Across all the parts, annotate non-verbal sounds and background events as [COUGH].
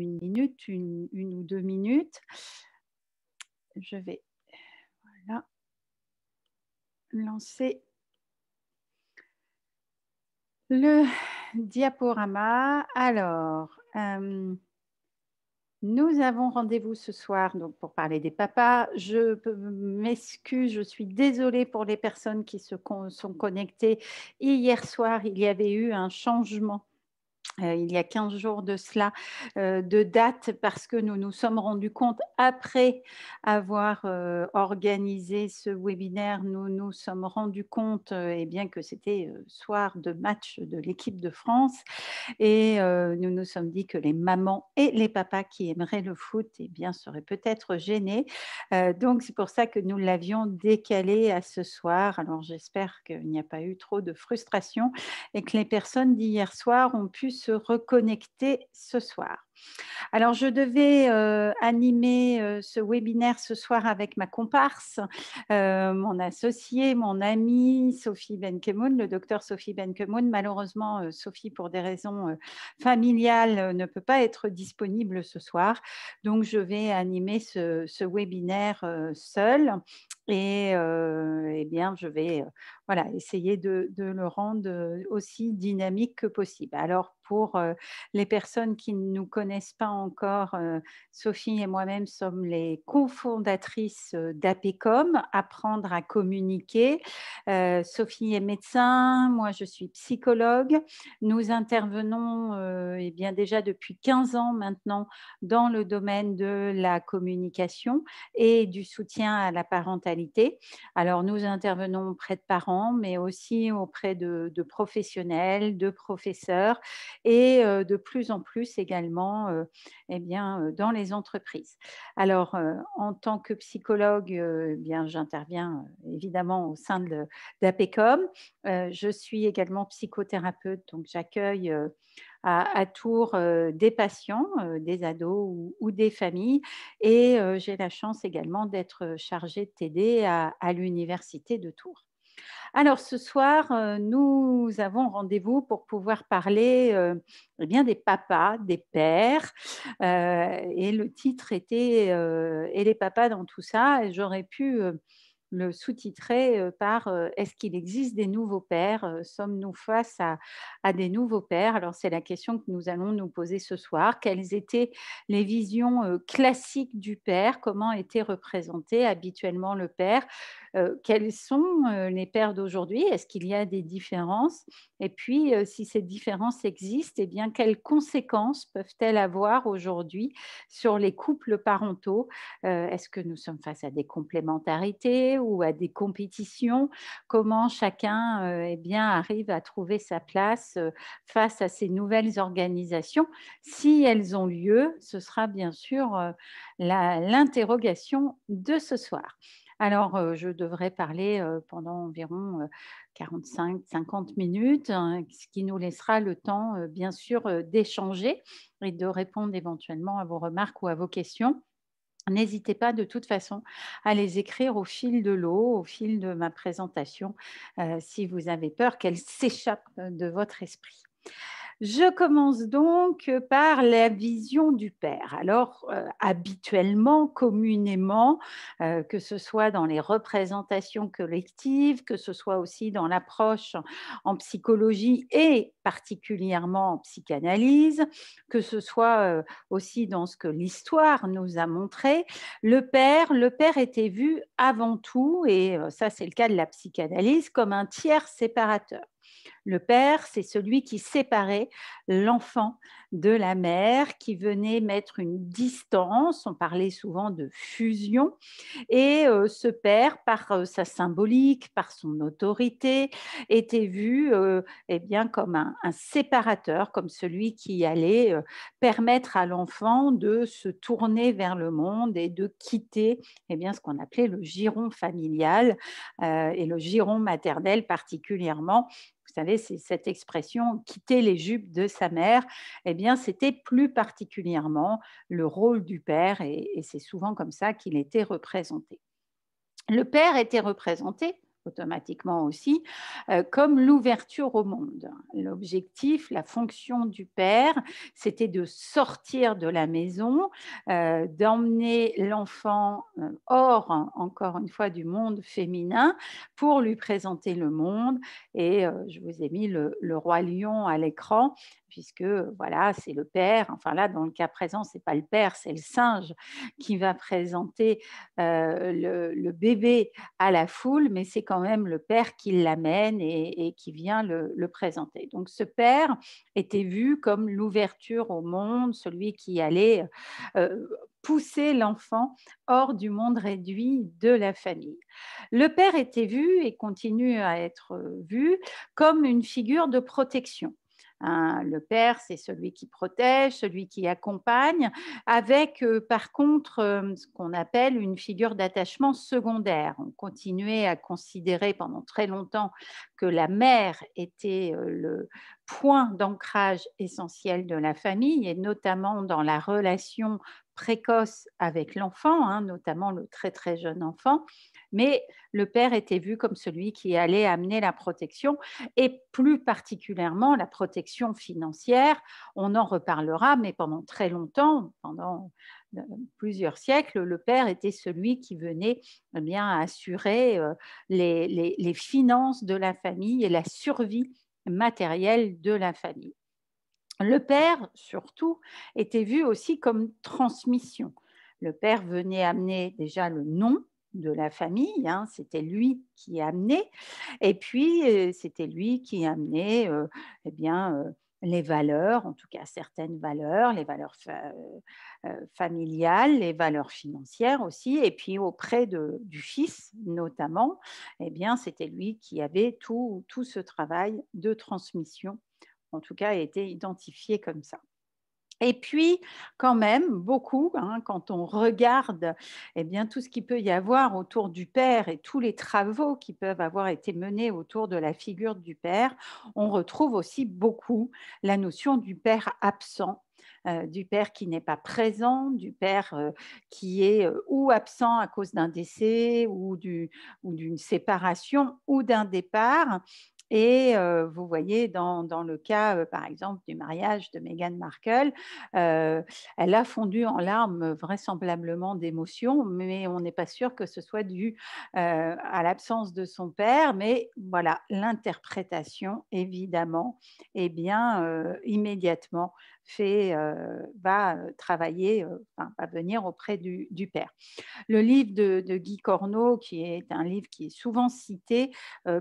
une minute, une, ou deux minutes. Je vais lancer le diaporama. Alors, euh, nous avons rendez-vous ce soir donc, pour parler des papas. Je m'excuse, je suis désolée pour les personnes qui se sont connectées. Hier soir, il y avait eu un changement euh, il y a 15 jours de cela, euh, de date, parce que nous nous sommes rendus compte, après avoir euh, organisé ce webinaire, nous nous sommes rendus compte, et eh bien que c'était soir de match de l'équipe de France, et nous nous sommes dit que les mamans et les papas qui aimeraient le foot eh bien, seraient peut-être gênés. donc c'est pour ça que nous l'avions décalé à ce soir. Alors j'espère qu'il n'y a pas eu trop de frustration et que les personnes d'hier soir ont pu se reconnecter ce soir. Alors, je devais euh, animer euh, ce webinaire ce soir avec ma comparse, euh, mon associé, mon amie Sophie Benkemoun, le docteur Sophie Benkemoun. Malheureusement, Sophie, pour des raisons familiales, ne peut pas être disponible ce soir. Donc, je vais animer ce, webinaire seul. Et eh bien, je vais voilà, essayer de, le rendre euh, aussi dynamique que possible. Alors pour euh, les personnes qui ne nous connaissent pas encore, euh, Sophie et moi-même sommes les cofondatrices d'APECOM, Apprendre à communiquer. Sophie est médecin, moi je suis psychologue. Nous intervenons eh bien déjà depuis 15 ans maintenant dans le domaine de la communication et du soutien à la parentalité. Alors nous intervenons près de parents mais aussi auprès de, professionnels, de professeurs et euh, de plus en plus également euh, eh bien, euh, dans les entreprises. Alors, en tant que psychologue, eh j'interviens évidemment au sein de d'APECOM. je suis également psychothérapeute, donc j'accueille à, Tours des patients, des ados ou, des familles. Et j'ai la chance également d'être chargée de t'aider à l'université de Tours. Alors ce soir, euh, nous avons rendez-vous pour pouvoir parler euh, eh bien des papas, des pères. Euh, et le titre était Et les papas dans tout ça. j'aurais pu le sous-titrer par Est-ce qu'il existe des nouveaux pères Sommes-nous face à, des nouveaux pères Alors c'est la question que nous allons nous poser ce soir. Quelles étaient les visions classiques du père Comment était représenté habituellement le père euh, quelles sont euh, les pères d'aujourd'hui Est-ce qu'il y a des différences Et puis, euh, si ces différences existent, et eh bien, quelles conséquences peuvent-elles avoir aujourd'hui sur les couples parentaux Est-ce que nous sommes face à des complémentarités ou à des compétitions Comment chacun eh bien, arrive à trouver sa place face à ces nouvelles organisations Si elles ont lieu, ce sera bien sûr l'interrogation de ce soir. Alors, je devrais parler pendant environ 45-50 minutes, hein, ce qui nous laissera le temps, bien sûr, d'échanger et de répondre éventuellement à vos remarques ou à vos questions. N'hésitez pas de toute façon à les écrire au fil de l'eau, au fil de ma présentation, si vous avez peur qu'elles [LAUGHS] s'échappent de votre esprit. Je commence donc par la vision du Père. Alors, euh, habituellement, communément, euh, que ce soit dans les représentations collectives, que ce soit aussi dans l'approche en psychologie et particulièrement en psychanalyse, que ce soit euh, aussi dans ce que l'histoire nous a montré, le Père, le Père était vu avant tout, et ça c'est le cas de la psychanalyse, comme un tiers séparateur. Le père, c'est celui qui séparait l'enfant de la mère, qui venait mettre une distance, on parlait souvent de fusion, et euh, ce père, par euh, sa symbolique, par son autorité, était vu euh, eh bien, comme un, séparateur, comme celui qui allait permettre à l'enfant de se tourner vers le monde et de quitter eh bien, ce qu'on appelait le giron familial et le giron maternel particulièrement vous savez, c'est cette expression quitter les jupes de sa mère, eh bien, c'était plus particulièrement le rôle du père et c'est souvent comme ça qu'il était représenté. Le père était représenté automatiquement aussi, euh, comme l'ouverture au monde. L'objectif, la fonction du père, c'était de sortir de la maison, euh, d'emmener l'enfant euh, hors, encore une fois, du monde féminin pour lui présenter le monde. Et je vous ai mis le roi lion à l'écran puisque voilà, c'est le père. Enfin là, dans le cas présent, c'est pas le père, c'est le singe qui va présenter euh, le, bébé à la foule, mais c'est quand même le père qui l'amène et, qui vient le, présenter. Donc ce père était vu comme l'ouverture au monde, celui qui allait euh, pousser l'enfant hors du monde réduit de la famille. Le père était vu et continue à être euh, vu comme une figure de protection. Hein, le père, c'est celui qui protège, celui qui accompagne, avec euh, par contre euh, ce qu'on appelle une figure d'attachement secondaire. On continuait à considérer pendant très longtemps que la mère était euh, le point d'ancrage essentiel de la famille, et notamment dans la relation précoce avec l'enfant, hein, notamment le très très jeune enfant mais le père était vu comme celui qui allait amener la protection et plus particulièrement la protection financière. On en reparlera, mais pendant très longtemps, pendant euh, plusieurs siècles, le père était celui qui venait eh bien assurer euh, les, les finances de la famille et la survie matérielle de la famille. Le père, surtout, était vu aussi comme transmission. Le père venait amener déjà le nom, de la famille, hein, c'était lui qui amenait, et puis euh, c'était lui qui amenait euh, eh bien, euh, les valeurs, en tout cas certaines valeurs, les valeurs familiales, les valeurs financières aussi, et puis auprès du fils notamment, eh bien, c'était lui qui avait tout, tout ce travail de transmission, en tout cas a été identifié comme ça. Et puis, quand même, beaucoup, hein, quand on regarde eh bien, tout ce qu'il peut y avoir autour du père et tous les travaux qui peuvent avoir été menés autour de la figure du père, on retrouve aussi beaucoup la notion du père absent euh, du père qui n'est pas présent, du père euh, qui est euh, ou absent à cause d'un décès ou d'une séparation ou d'un départ. Et vous voyez, dans, le cas, par exemple, du mariage de Meghan Markle, elle a fondu en larmes vraisemblablement d'émotion, mais on n'est pas sûr que ce soit dû à l'absence de son père. Mais voilà, l'interprétation, évidemment, est eh bien immédiatement fait, euh, va euh, travailler, euh, va venir auprès du, père. Le livre de, Guy Corneau, qui est un livre qui est souvent cité,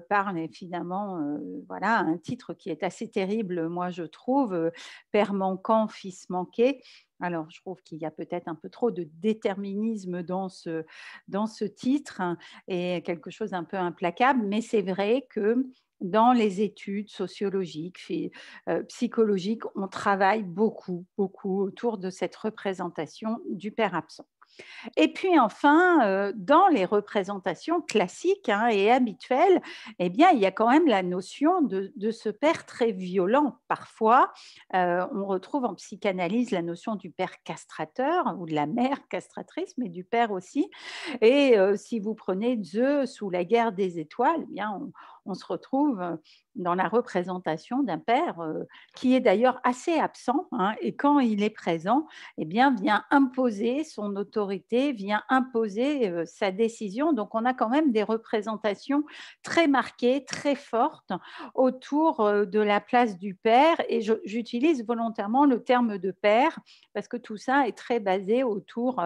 parle évidemment, voilà, un titre qui est assez terrible, moi je trouve, Père manquant, fils manqué. Alors, je trouve qu'il y a peut-être un peu trop de déterminisme dans ce, dans ce titre hein, et quelque chose d'un peu implacable, mais c'est vrai que dans les études sociologiques, euh, psychologiques, on travaille beaucoup, beaucoup autour de cette représentation du père absent. Et puis enfin, euh, dans les représentations classiques hein, et habituelles, eh bien, il y a quand même la notion de, ce père très violent. Parfois, euh, on retrouve en psychanalyse la notion du père castrateur ou de la mère castratrice, mais du père aussi. Et si vous prenez Zeus ou la guerre des étoiles, eh bien, on, on se retrouve euh, dans la représentation d'un père euh, qui est d'ailleurs assez absent hein, et quand il est présent, eh bien, vient imposer son autorité, vient imposer euh, sa décision. Donc on a quand même des représentations très marquées, très fortes autour de la place du père et j'utilise volontairement le terme de père parce que tout ça est très basé autour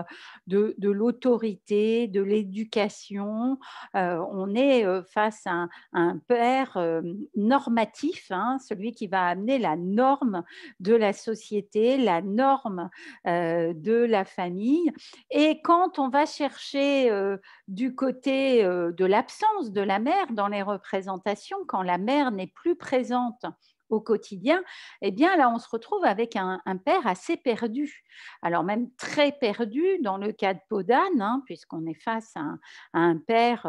de, l'autorité, de l'éducation. on est face à un père euh, normatif, hein, celui qui va amener la norme de la société, la norme euh, de la famille. Et quand on va chercher euh, du côté de l'absence de la mère dans les représentations, quand la mère n'est plus présente, au quotidien, eh bien là, on se retrouve avec un, père assez perdu. Alors même très perdu dans le cas de Podane, hein, puisqu'on est face à un, père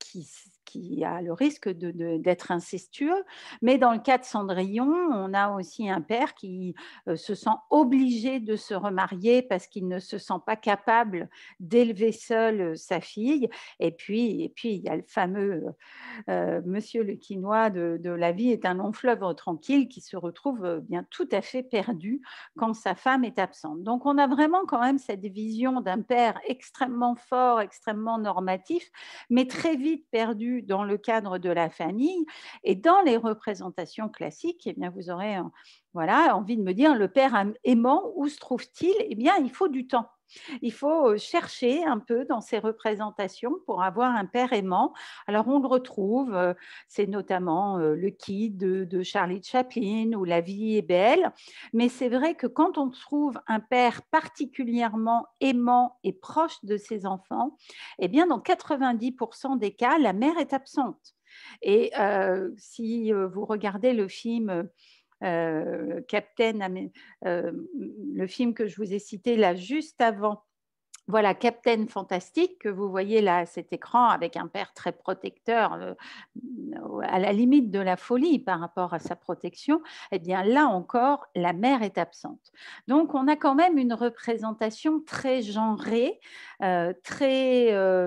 qui qui a le risque d'être incestueux. Mais dans le cas de Cendrillon, on a aussi un père qui euh, se sent obligé de se remarier parce qu'il ne se sent pas capable d'élever seul euh, sa fille. Et puis, et puis, il y a le fameux euh, Monsieur le Quinois de, de, La vie est un long fleuve tranquille qui se retrouve bien tout à fait perdu quand sa femme est absente. Donc, on a vraiment quand même cette vision d'un père extrêmement fort, extrêmement normatif, mais très vite perdu dans le cadre de la famille. Et dans les représentations classiques, eh bien, vous aurez euh, voilà, envie de me dire le père aimant, où se trouve-t-il Eh bien, il faut du temps. Il faut chercher un peu dans ces représentations pour avoir un père aimant. Alors on le retrouve, c'est notamment le qui de, Charlie Chaplin ou La vie est belle, mais c'est vrai que quand on trouve un père particulièrement aimant et proche de ses enfants, eh bien dans 90% des cas, la mère est absente. Et si vous regardez le film euh, Captain, euh, le film que je vous ai cité là juste avant, voilà Captain Fantastique que vous voyez là cet écran avec un père très protecteur euh, euh, à la limite de la folie par rapport à sa protection, eh bien là encore la mère est absente. Donc on a quand même une représentation très genrée, euh, très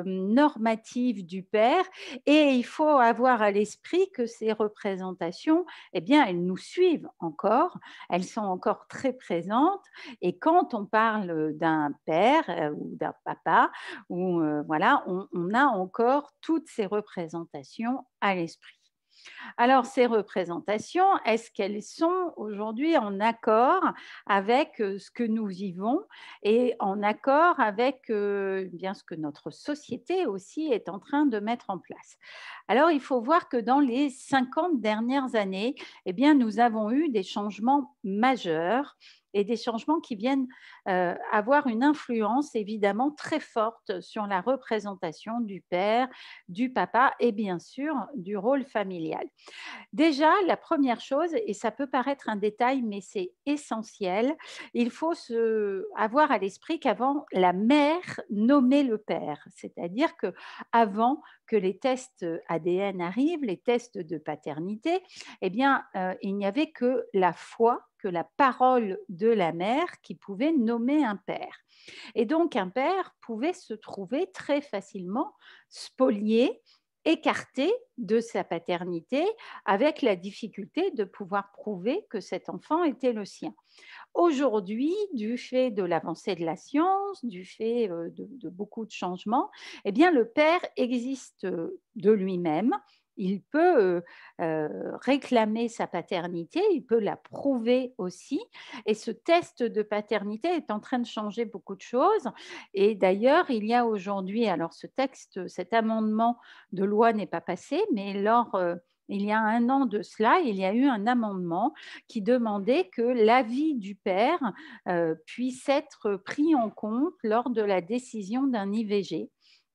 normative du père et il faut avoir à l'esprit que ces représentations, eh bien elles nous suivent encore, elles sont encore très présentes et quand on parle d'un père d'un papa, ou euh, voilà, on, a encore toutes ces représentations à l'esprit. Alors, ces représentations, est-ce qu'elles sont aujourd'hui en accord avec euh, ce que nous vivons et en accord avec euh, bien ce que notre société aussi est en train de mettre en place Alors, il faut voir que dans les 50 dernières années, eh bien, nous avons eu des changements majeurs et des changements qui viennent euh, avoir une influence évidemment très forte sur la représentation du père, du papa et bien sûr du rôle familial. Déjà, la première chose, et ça peut paraître un détail, mais c'est essentiel, il faut se avoir à l'esprit qu'avant, la mère nommait le père, c'est-à-dire que avant que les tests ADN arrivent, les tests de paternité, eh bien, euh, il n'y avait que la foi que la parole de la mère qui pouvait nommer un père. Et donc un père pouvait se trouver très facilement spolié écarté de sa paternité avec la difficulté de pouvoir prouver que cet enfant était le sien. Aujourd'hui, du fait de l'avancée de la science, du fait euh, de, beaucoup de changements, eh bien le père existe euh, de lui-même il peut réclamer sa paternité, il peut la prouver aussi. Et ce test de paternité est en train de changer beaucoup de choses. Et d'ailleurs, il y a aujourd'hui, alors ce texte, cet amendement de loi n'est pas passé, mais il y a un an de cela, il y a eu un amendement qui demandait que l'avis du père puisse être pris en compte lors de la décision d'un IVG.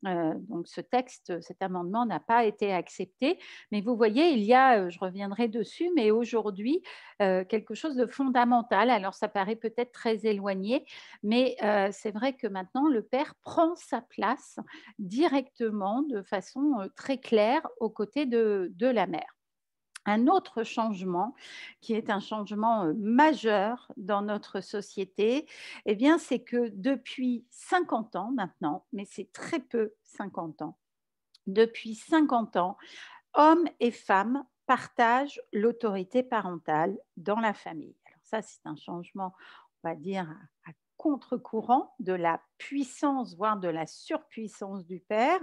Euh, donc ce texte, cet amendement n'a pas été accepté. Mais vous voyez, il y a, euh, je reviendrai dessus, mais aujourd'hui, euh, quelque chose de fondamental. Alors ça paraît peut-être très éloigné, mais c'est vrai que maintenant, le père prend sa place directement, de façon très claire, aux côtés de, de la mère un autre changement qui est un changement euh, majeur dans notre société, eh bien c'est que depuis 50 ans maintenant, mais c'est très peu 50 ans, depuis 50 ans, hommes et femmes partagent l'autorité parentale dans la famille. Alors ça, c'est un changement, on va dire, à contre-courant de la puissance, voire de la surpuissance du père.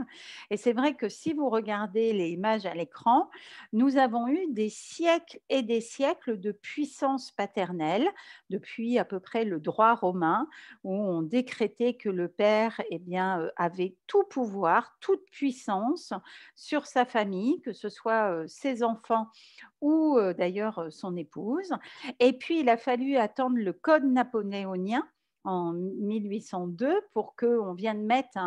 Et c'est vrai que si vous regardez les images à l'écran, nous avons eu des siècles et des siècles de puissance paternelle, depuis à peu près le droit romain, où on décrétait que le père eh bien, euh, avait tout pouvoir, toute puissance sur sa famille, que ce soit euh, ses enfants ou euh, d'ailleurs son épouse. Et puis, il a fallu attendre le code napoléonien en 1802 pour qu'on vienne mettre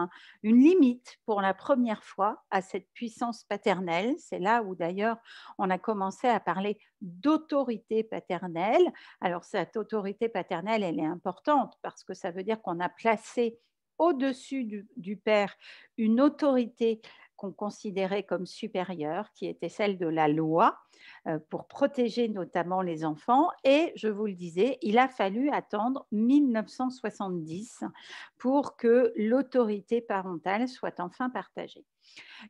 une limite pour la première fois à cette puissance paternelle. C'est là où d'ailleurs on a commencé à parler d'autorité paternelle. Alors cette autorité paternelle, elle est importante parce que ça veut dire qu'on a placé au-dessus du, du, père une autorité qu'on considérait comme supérieure, qui était celle de la loi, euh, pour protéger notamment les enfants. Et je vous le disais, il a fallu attendre 1970 pour que l'autorité parentale soit enfin partagée.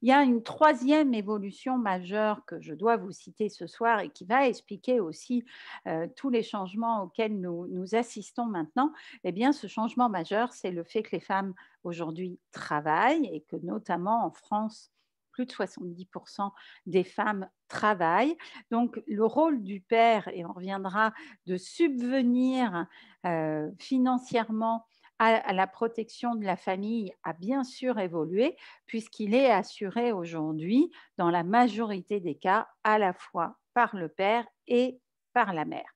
Il y a une troisième évolution majeure que je dois vous citer ce soir et qui va expliquer aussi euh, tous les changements auxquels nous, assistons maintenant. Eh bien, ce changement majeur, c'est le fait que les femmes aujourd'hui travaillent et que notamment en France, plus de 70% des femmes travaillent. Donc le rôle du père, et on reviendra, de subvenir euh, financièrement à la protection de la famille a bien sûr évolué, puisqu'il est assuré aujourd'hui, dans la majorité des cas, à la fois par le père et par la mère.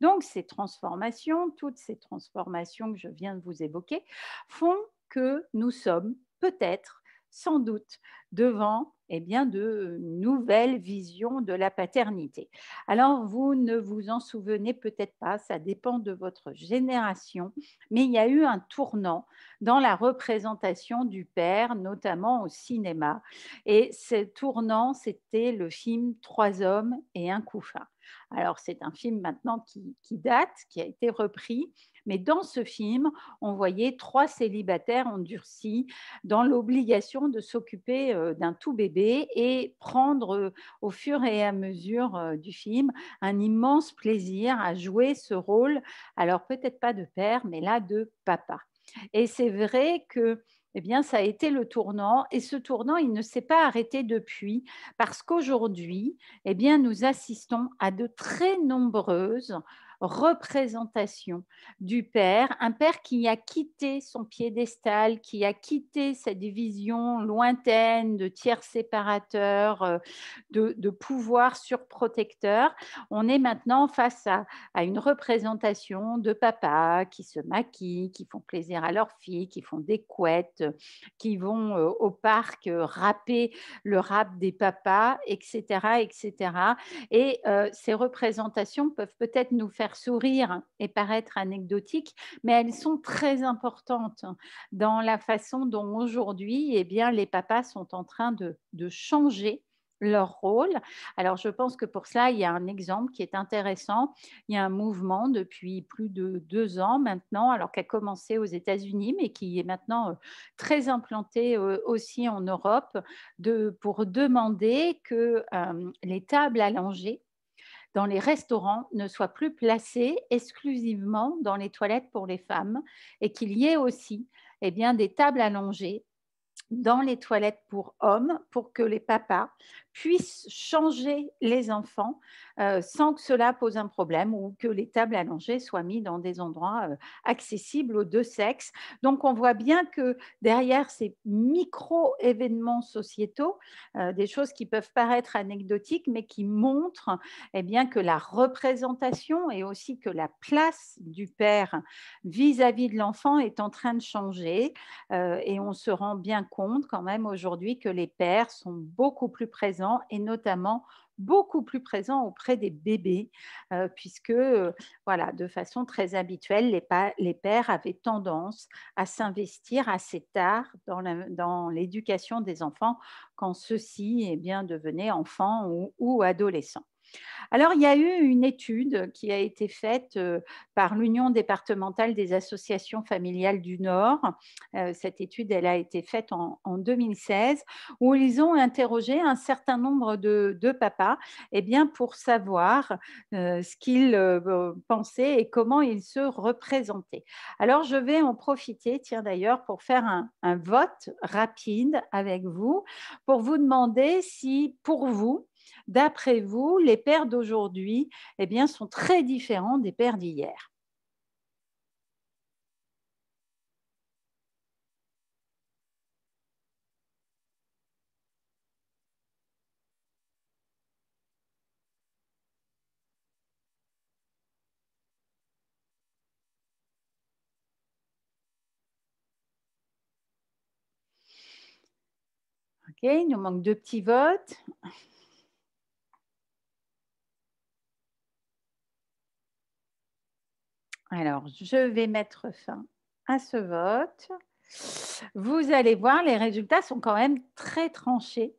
Donc ces transformations, toutes ces transformations que je viens de vous évoquer, font que nous sommes peut-être, sans doute, devant eh bien, de nouvelles visions de la paternité. Alors, vous ne vous en souvenez peut-être pas, ça dépend de votre génération, mais il y a eu un tournant dans la représentation du père, notamment au cinéma. Et ce tournant, c'était le film Trois hommes et un couffin. Alors c'est un film maintenant qui, date, qui a été repris, mais dans ce film, on voyait trois célibataires endurcis dans l'obligation de s'occuper euh, d'un tout bébé et prendre euh, au fur et à mesure euh, du film un immense plaisir à jouer ce rôle, alors peut-être pas de père, mais là de papa. Et c'est vrai que eh bien, ça a été le tournant. Et ce tournant, il ne s'est pas arrêté depuis, parce qu'aujourd'hui, eh bien, nous assistons à de très nombreuses représentation du Père, un Père qui a quitté son piédestal, qui a quitté cette vision lointaine de tiers séparateur, euh, de, pouvoir surprotecteur. On est maintenant face à, une représentation de papa qui se maquille, qui font plaisir à leurs filles, qui font des couettes, qui vont euh, au parc euh, rapper le rap des papas, etc. etc. Et ces représentations peuvent peut-être nous faire sourire et paraître anecdotiques, mais elles sont très importantes dans la façon dont aujourd'hui et eh bien, les papas sont en train de, de changer leur rôle. Alors, je pense que pour cela, il y a un exemple qui est intéressant. Il y a un mouvement depuis plus de deux ans maintenant, alors qu'il a commencé aux États-Unis, mais qui est maintenant euh, très implanté euh, aussi en Europe, de, pour demander que euh, les tables allongées dans les restaurants ne soient plus placés exclusivement dans les toilettes pour les femmes et qu'il y ait aussi eh bien, des tables allongées dans les toilettes pour hommes pour que les papas puisse changer les enfants euh, sans que cela pose un problème ou que les tables allongées soient mises dans des endroits euh, accessibles aux deux sexes. Donc on voit bien que derrière ces micro-événements sociétaux, euh, des choses qui peuvent paraître anecdotiques, mais qui montrent eh bien, que la représentation et aussi que la place du père vis à -vis de l'enfant est en train de changer. et on se rend bien compte quand même aujourd'hui que les pères sont beaucoup plus présents et notamment beaucoup plus présent auprès des bébés, euh, puisque euh, voilà, de façon très habituelle, les, pères avaient tendance à s'investir assez tard dans l'éducation des enfants quand ceux-ci eh bien, devenaient enfants ou adolescents. Alors, il y a eu une étude qui a été faite euh, par l'Union départementale des associations familiales du Nord. Euh, cette étude, elle a été faite en, 2016, où ils ont interrogé un certain nombre de, papas eh bien, pour savoir euh, ce qu'ils pensaient et comment ils se représentaient. Alors, je vais en profiter, tiens d'ailleurs, pour faire un vote rapide avec vous, pour vous demander si, pour vous, D'après vous, les pères d'aujourd'hui eh bien, sont très différents des paires d'hier. Ok, il nous manque deux petits votes. Alors, je vais mettre fin à ce vote. Vous allez voir, les résultats sont quand même très tranchés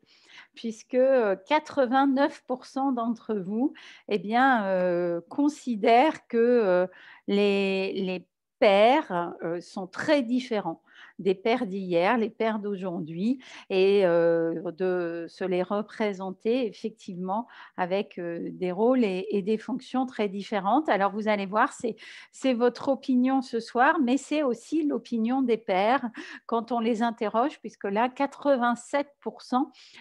puisque 89% euh, d'entre vous eh bien, euh, considèrent que euh, les, pairs sont très différents des pères d'hier, les pères d'aujourd'hui, et euh, de se les représenter effectivement avec euh, des rôles et, des fonctions très différentes. Alors vous allez voir, c'est votre opinion ce soir, mais c'est aussi l'opinion des pères quand on les interroge, puisque là, 87%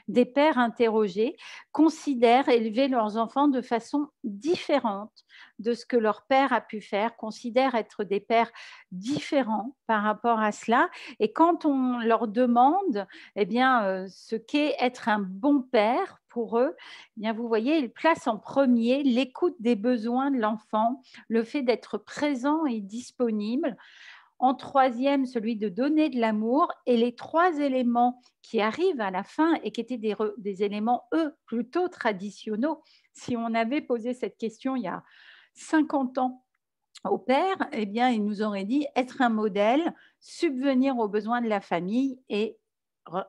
des pères interrogés considèrent élever leurs enfants de façon différente de ce que leur père a pu faire, considèrent être des pères différents par rapport à cela. Et quand on leur demande eh bien, euh, ce qu'est être un bon père pour eux, eh bien, vous voyez, ils placent en premier l'écoute des besoins de l'enfant, le fait d'être présent et disponible. En troisième, celui de donner de l'amour. Et les trois éléments qui arrivent à la fin et qui étaient des, des éléments, eux, plutôt traditionnels, si on avait posé cette question il y a 50 ans au père, eh bien, il nous aurait dit être un modèle, subvenir aux besoins de la famille et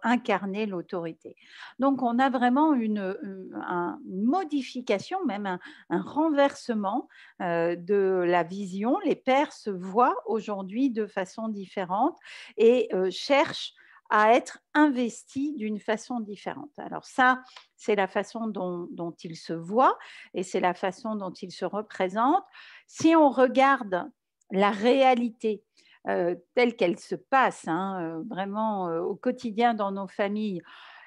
incarner l'autorité. Donc on a vraiment une, modification, même un, renversement euh, de la vision. Les pères se voient aujourd'hui de façon différente et euh, cherchent à être investi d'une façon différente. Alors ça, c'est la façon dont, dont il se voit et c'est la façon dont il se représente. Si on regarde la réalité euh, telle qu'elle se passe, hein, euh, vraiment euh, au quotidien dans nos familles,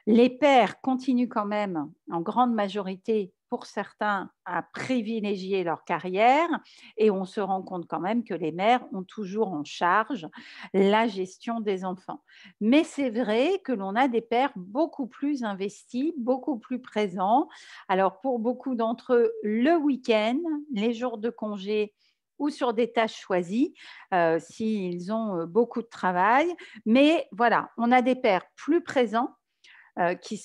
les pères continuent quand même en grande majorité pour certains à privilégier leur carrière et on se rend compte quand même que les mères ont toujours en charge la gestion des enfants. Mais c'est vrai que l'on a des pères beaucoup plus investis, beaucoup plus présents. Alors pour beaucoup d'entre eux, le week-end, les jours de congé, ou sur des tâches choisies euh, s'ils ont euh, beaucoup de travail. Mais voilà, on a des pères plus présents euh, qui,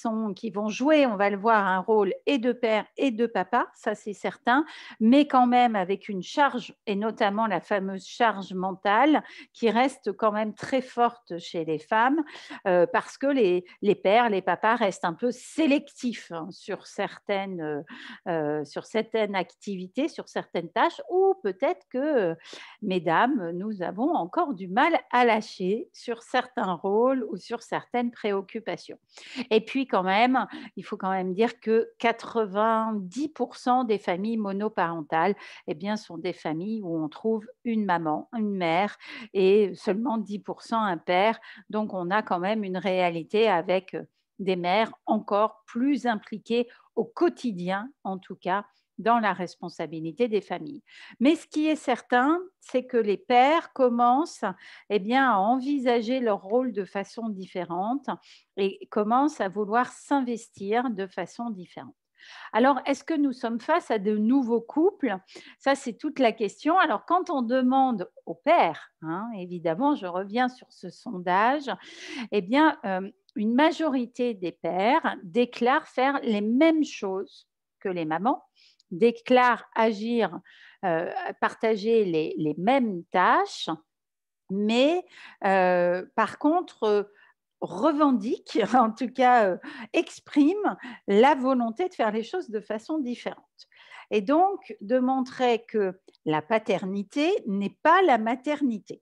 vont jouer, on va le voir, un rôle et de père et de papa, ça c'est certain, mais quand même avec une charge, et notamment la fameuse charge mentale, qui reste quand même très forte chez les femmes, euh, parce que les, pères, les papas restent un peu sélectifs hein, sur, certaines, euh, sur certaines activités, sur certaines tâches, ou peut-être que, mesdames, nous avons encore du mal à lâcher sur certains rôles ou sur certaines préoccupations. Et puis quand même, il faut quand même dire que 90% des familles monoparentales eh bien, sont des familles où on trouve une maman, une mère et seulement 10% un père. Donc on a quand même une réalité avec euh, des mères encore plus impliquées au quotidien, en tout cas, dans la responsabilité des familles. Mais ce qui est certain, c'est que les pères commencent eh bien, à envisager leur rôle de façon différente et commencent à vouloir s'investir de façon différente. Alors, est-ce que nous sommes face à de nouveaux couples Ça, c'est toute la question. Alors, quand on demande aux pères, hein, évidemment, je reviens sur ce sondage, eh bien, euh, une majorité des pères déclarent faire les mêmes choses que les mamans déclarent agir, euh, partager les, mêmes tâches, mais euh, par contre euh, revendiquent, [LAUGHS] en tout cas expriment la volonté de faire les choses de façon différente. Et donc de montrer que la paternité n'est pas la maternité.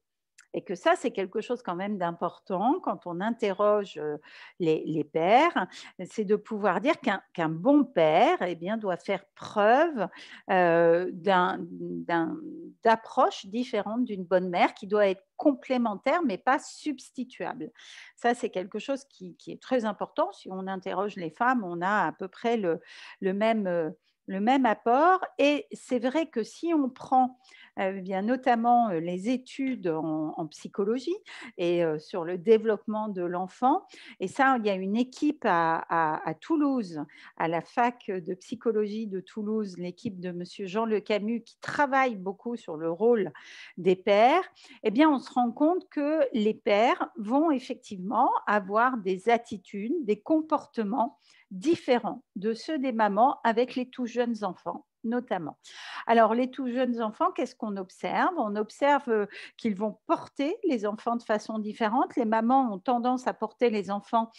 Et que ça, c'est quelque chose quand même d'important quand on interroge euh, les, pères, c'est de pouvoir dire qu'un bon père eh bien, doit faire preuve euh, d'approche différente d'une bonne mère qui doit être complémentaire mais pas substituable. Ça, c'est quelque chose qui, est très important. Si on interroge les femmes, on a à peu près le, même euh, le même apport. Et c'est vrai que si on prend euh, notamment les études en, psychologie et sur le développement de l'enfant. Et ça, il y a une équipe à, Toulouse, à la fac de psychologie de Toulouse, l'équipe de Monsieur Jean Le Camus qui travaille beaucoup sur le rôle des pères. Eh bien, on se rend compte que les pères vont effectivement avoir des attitudes, des comportements différents de ceux des mamans avec les tout jeunes enfants notamment. Alors, les tout jeunes enfants, qu'est-ce qu'on observe On observe euh, qu'ils vont porter les enfants de façon différente. Les mamans ont tendance à porter les enfants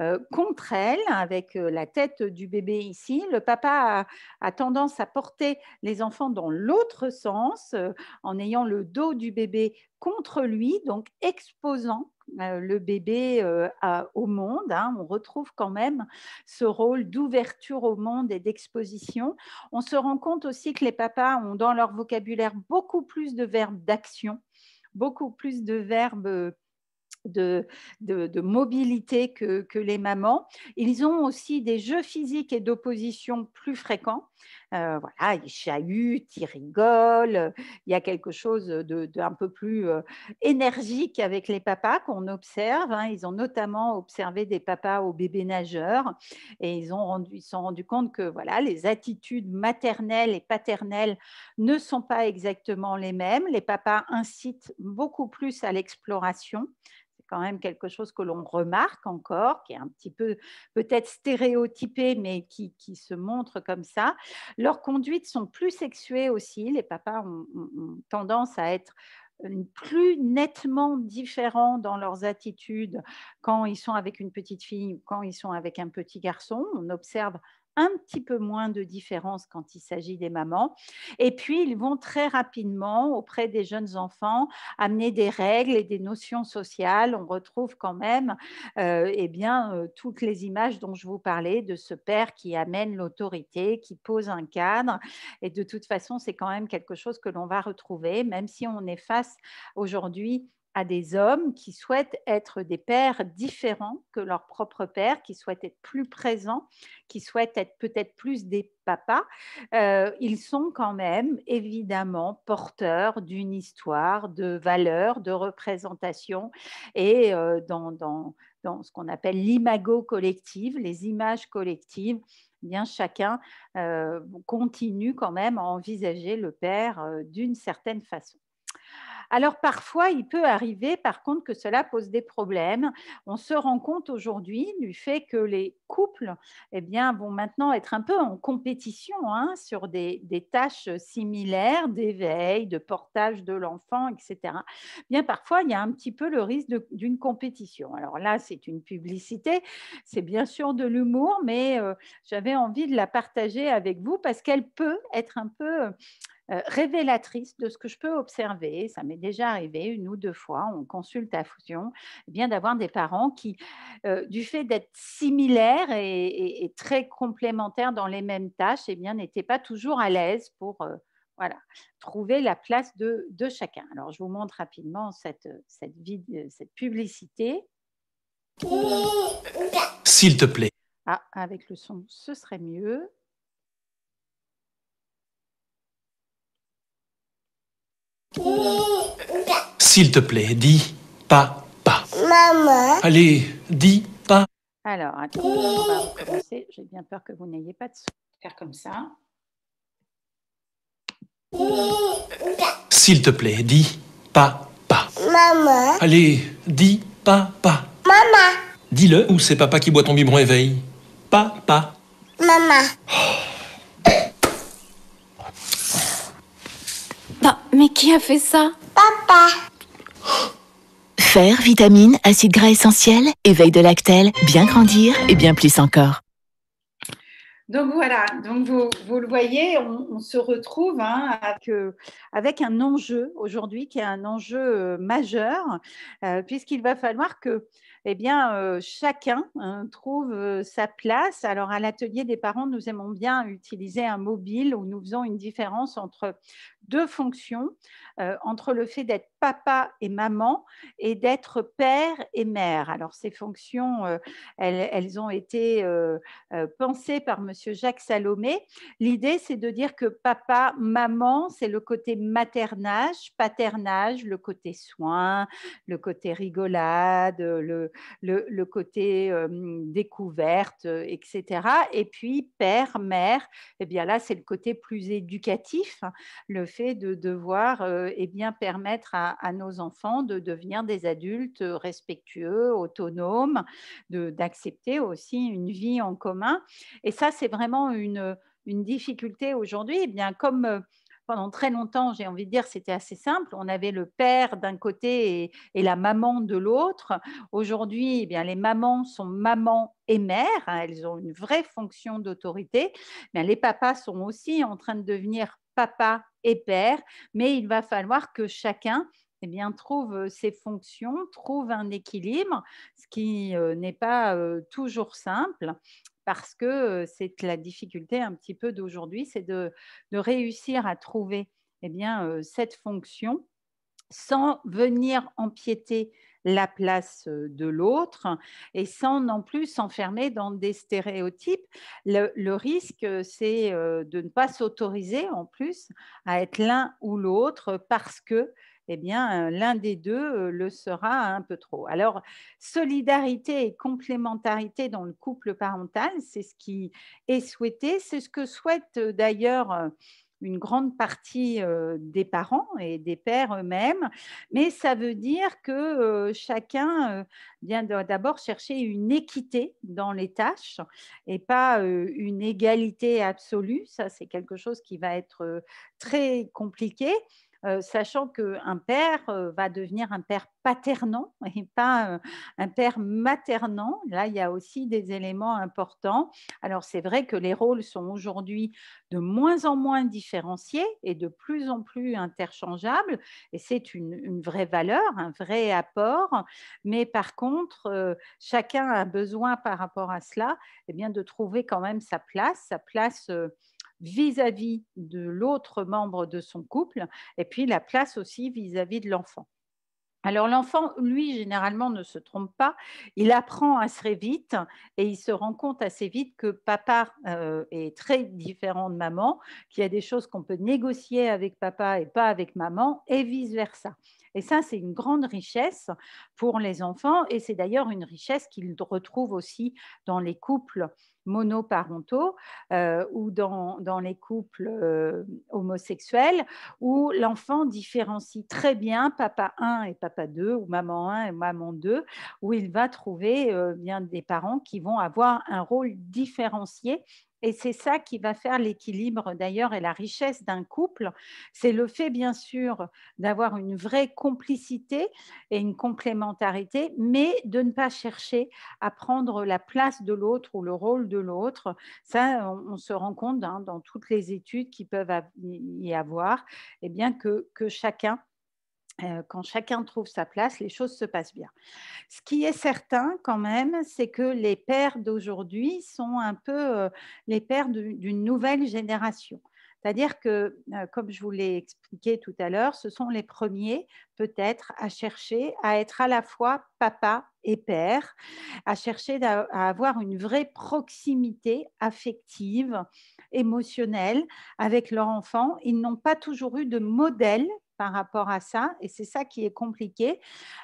euh, contre elles, avec euh, la tête du bébé ici. Le papa a, tendance à porter les enfants dans l'autre sens, en ayant le dos du bébé contre lui, donc exposant euh, le bébé euh, au monde. Hein. On retrouve quand même ce rôle d'ouverture au monde et d'exposition. On se rend compte aussi que les papas ont dans leur vocabulaire beaucoup plus de verbes d'action, beaucoup plus de verbes euh, de, mobilité que, les mamans. Ils ont aussi des jeux physiques et d'opposition plus fréquents. Euh, voilà, il chahute, il rigole. Euh, il y a quelque chose d'un peu plus euh, énergique avec les papas qu'on observe. Hein. Ils ont notamment observé des papas aux bébés nageurs et ils ont rendu, sont rendus compte que voilà, les attitudes maternelles et paternelles ne sont pas exactement les mêmes. Les papas incitent beaucoup plus à l'exploration c'est quand même quelque chose que l'on remarque encore, qui est un petit peu peut-être stéréotypé, mais qui, qui, se montre comme ça. Leurs conduites sont plus sexuées aussi. Les papas ont, ont tendance à être euh, plus nettement différents dans leurs attitudes quand ils sont avec une petite fille ou quand ils sont avec un petit garçon. On observe un petit peu moins de différence quand il s'agit des mamans. Et puis, ils vont très rapidement, auprès des jeunes enfants, amener des règles et des notions sociales. On retrouve quand même euh, eh bien, euh, toutes les images dont je vous parlais de ce père qui amène l'autorité, qui pose un cadre. Et de toute façon, c'est quand même quelque chose que l'on va retrouver, même si on est face aujourd'hui à des hommes qui souhaitent être des pères différents que leur propre père, qui souhaitent être plus présents, qui souhaitent être peut-être plus des papas, euh, ils sont quand même évidemment porteurs d'une histoire, de valeurs, de représentation et euh, dans, ce qu'on appelle l'imago collective, les images collectives, eh bien chacun euh, continue quand même à envisager le père d'une certaine façon. Alors parfois, il peut arriver par contre que cela pose des problèmes. On se rend compte aujourd'hui du fait que les couples eh bien, vont maintenant être un peu en compétition hein, sur des, tâches similaires, d'éveil, de portage de l'enfant, etc. Eh bien parfois, il y a un petit peu le risque d'une compétition. Alors là, c'est une publicité, c'est bien sûr de l'humour, mais euh, j'avais envie de la partager avec vous parce qu'elle peut être un peu euh, révélatrice de ce que je peux observer. Ça m'est déjà arrivé une ou deux fois consulte à fusion, eh bien d'avoir des parents qui, euh, du fait d'être similaires et, très complémentaires dans les mêmes tâches, eh n'étaient pas toujours à l'aise pour euh, trouver la place de, chacun. Alors je vous montre rapidement cette, cette publicité. S'il te plaît. Ah, avec le son, ce serait mieux. S'il te plaît, dis papa. Maman. Allez, dis pas. Alors, attends. J'ai bien peur que vous n'ayez pas de Faire comme ça. S'il te plaît, dis pas Maman. Allez, dis papa. Maman. Dis-le ou c'est papa qui boit ton biberon éveil. Papa. Maman. Oh. mais qui a fait ça Papa Faire, vitamines, acides gras essentiels, éveil de lactel, bien grandir et bien plus encore. Donc voilà, donc vous, vous le voyez, on, se retrouve hein, euh, avec, un enjeu aujourd'hui qui est un enjeu euh, majeur, euh, puisqu'il va falloir que eh bien, chacun hein, trouve sa place. Alors, à l'atelier des parents, nous aimons bien utiliser un mobile où nous faisons une différence entre deux fonctions euh, entre le fait d'être papa et maman et d'être père et mère. Alors ces fonctions, euh, elles, ont été euh, pensées par Monsieur Jacques Salomé. L'idée, c'est de dire que papa, maman, c'est le côté maternage, paternage, le côté soin, le côté rigolade, le, le, côté découverte, etc. Et puis père, mère, eh bien là, c'est le côté plus éducatif, le de devoir et euh, eh bien, permettre à, nos enfants de devenir des adultes euh, respectueux, autonomes, d'accepter aussi une vie en commun. Et ça, c'est vraiment une, difficulté aujourd'hui. Eh bien, comme euh, pendant très longtemps, j'ai envie de dire, c'était assez simple. On avait le père d'un côté et, la maman de l'autre. Aujourd'hui, eh bien, les mamans sont maman et mère. Hein, elles ont une vraie fonction d'autorité. Eh les papas sont aussi en train de devenir papa et père, mais il va falloir que chacun eh bien, trouve euh, ses fonctions, trouve un équilibre, ce qui euh, n'est pas euh, toujours simple parce que c'est la difficulté un petit peu d'aujourd'hui, c'est de, réussir à trouver eh bien, cette fonction sans venir empiéter la place de l'autre et sans non plus s'enfermer dans des stéréotypes. Le, le risque, c'est de ne pas s'autoriser en plus à être l'un ou l'autre parce que eh bien, l'un des deux le sera un peu trop. Alors, solidarité et complémentarité dans le couple parental, c'est ce qui est souhaité. C'est ce que souhaite d'ailleurs une grande partie euh, des parents et des pères eux-mêmes, mais ça veut dire que euh, chacun euh, vient d'abord chercher une équité dans les tâches et pas une égalité absolue. Ça, c'est quelque chose qui va être très compliqué. Euh, sachant qu'un père euh, va devenir un père paternant [LAUGHS] et pas euh, un père maternant. Là, il y a aussi des éléments importants. Alors, c'est vrai que les rôles sont aujourd'hui de moins en moins différenciés et de plus en plus interchangeables, et c'est une, vraie valeur, un vrai apport. Mais par contre, chacun a besoin par rapport à cela, et eh bien, de trouver quand même sa place, sa place vis-à-vis de l'autre membre de son couple, et puis la place aussi vis-à-vis de l'enfant. Alors l'enfant, lui, généralement ne se trompe pas, il apprend assez vite et il se rend compte assez vite que papa euh, est très différent de maman, qu'il y a des choses qu'on peut négocier avec papa et pas avec maman, et vice-versa. Et ça, c'est une grande richesse pour les enfants et c'est d'ailleurs une richesse qu'ils retrouvent aussi dans les couples monoparentaux euh, ou dans, les couples euh, homosexuels où l'enfant différencie très bien papa 1 et papa 2 ou maman 1 et maman 2 où il va trouver euh, bien des parents qui vont avoir un rôle différencié et c'est ça qui va faire l'équilibre d'ailleurs et la richesse d'un couple. C'est le fait, bien sûr, d'avoir une vraie complicité et une complémentarité, mais de ne pas chercher à prendre la place de l'autre ou le rôle de l'autre. Ça, on, se rend compte hein, dans toutes les études qui peuvent y avoir, et eh bien que chacun euh, quand chacun trouve sa place, les choses se passent bien. Ce qui est certain quand même, c'est que les pères d'aujourd'hui sont un peu euh, les pères d'une nouvelle génération. C'est-à-dire que, euh, comme je vous l'ai expliqué tout à l'heure, ce sont les premiers peut-être à chercher à être à la fois papa et père, à chercher à avoir une vraie proximité affective, émotionnelle avec leur enfant. Ils n'ont pas toujours eu de modèle par rapport à ça, et c'est ça qui est compliqué.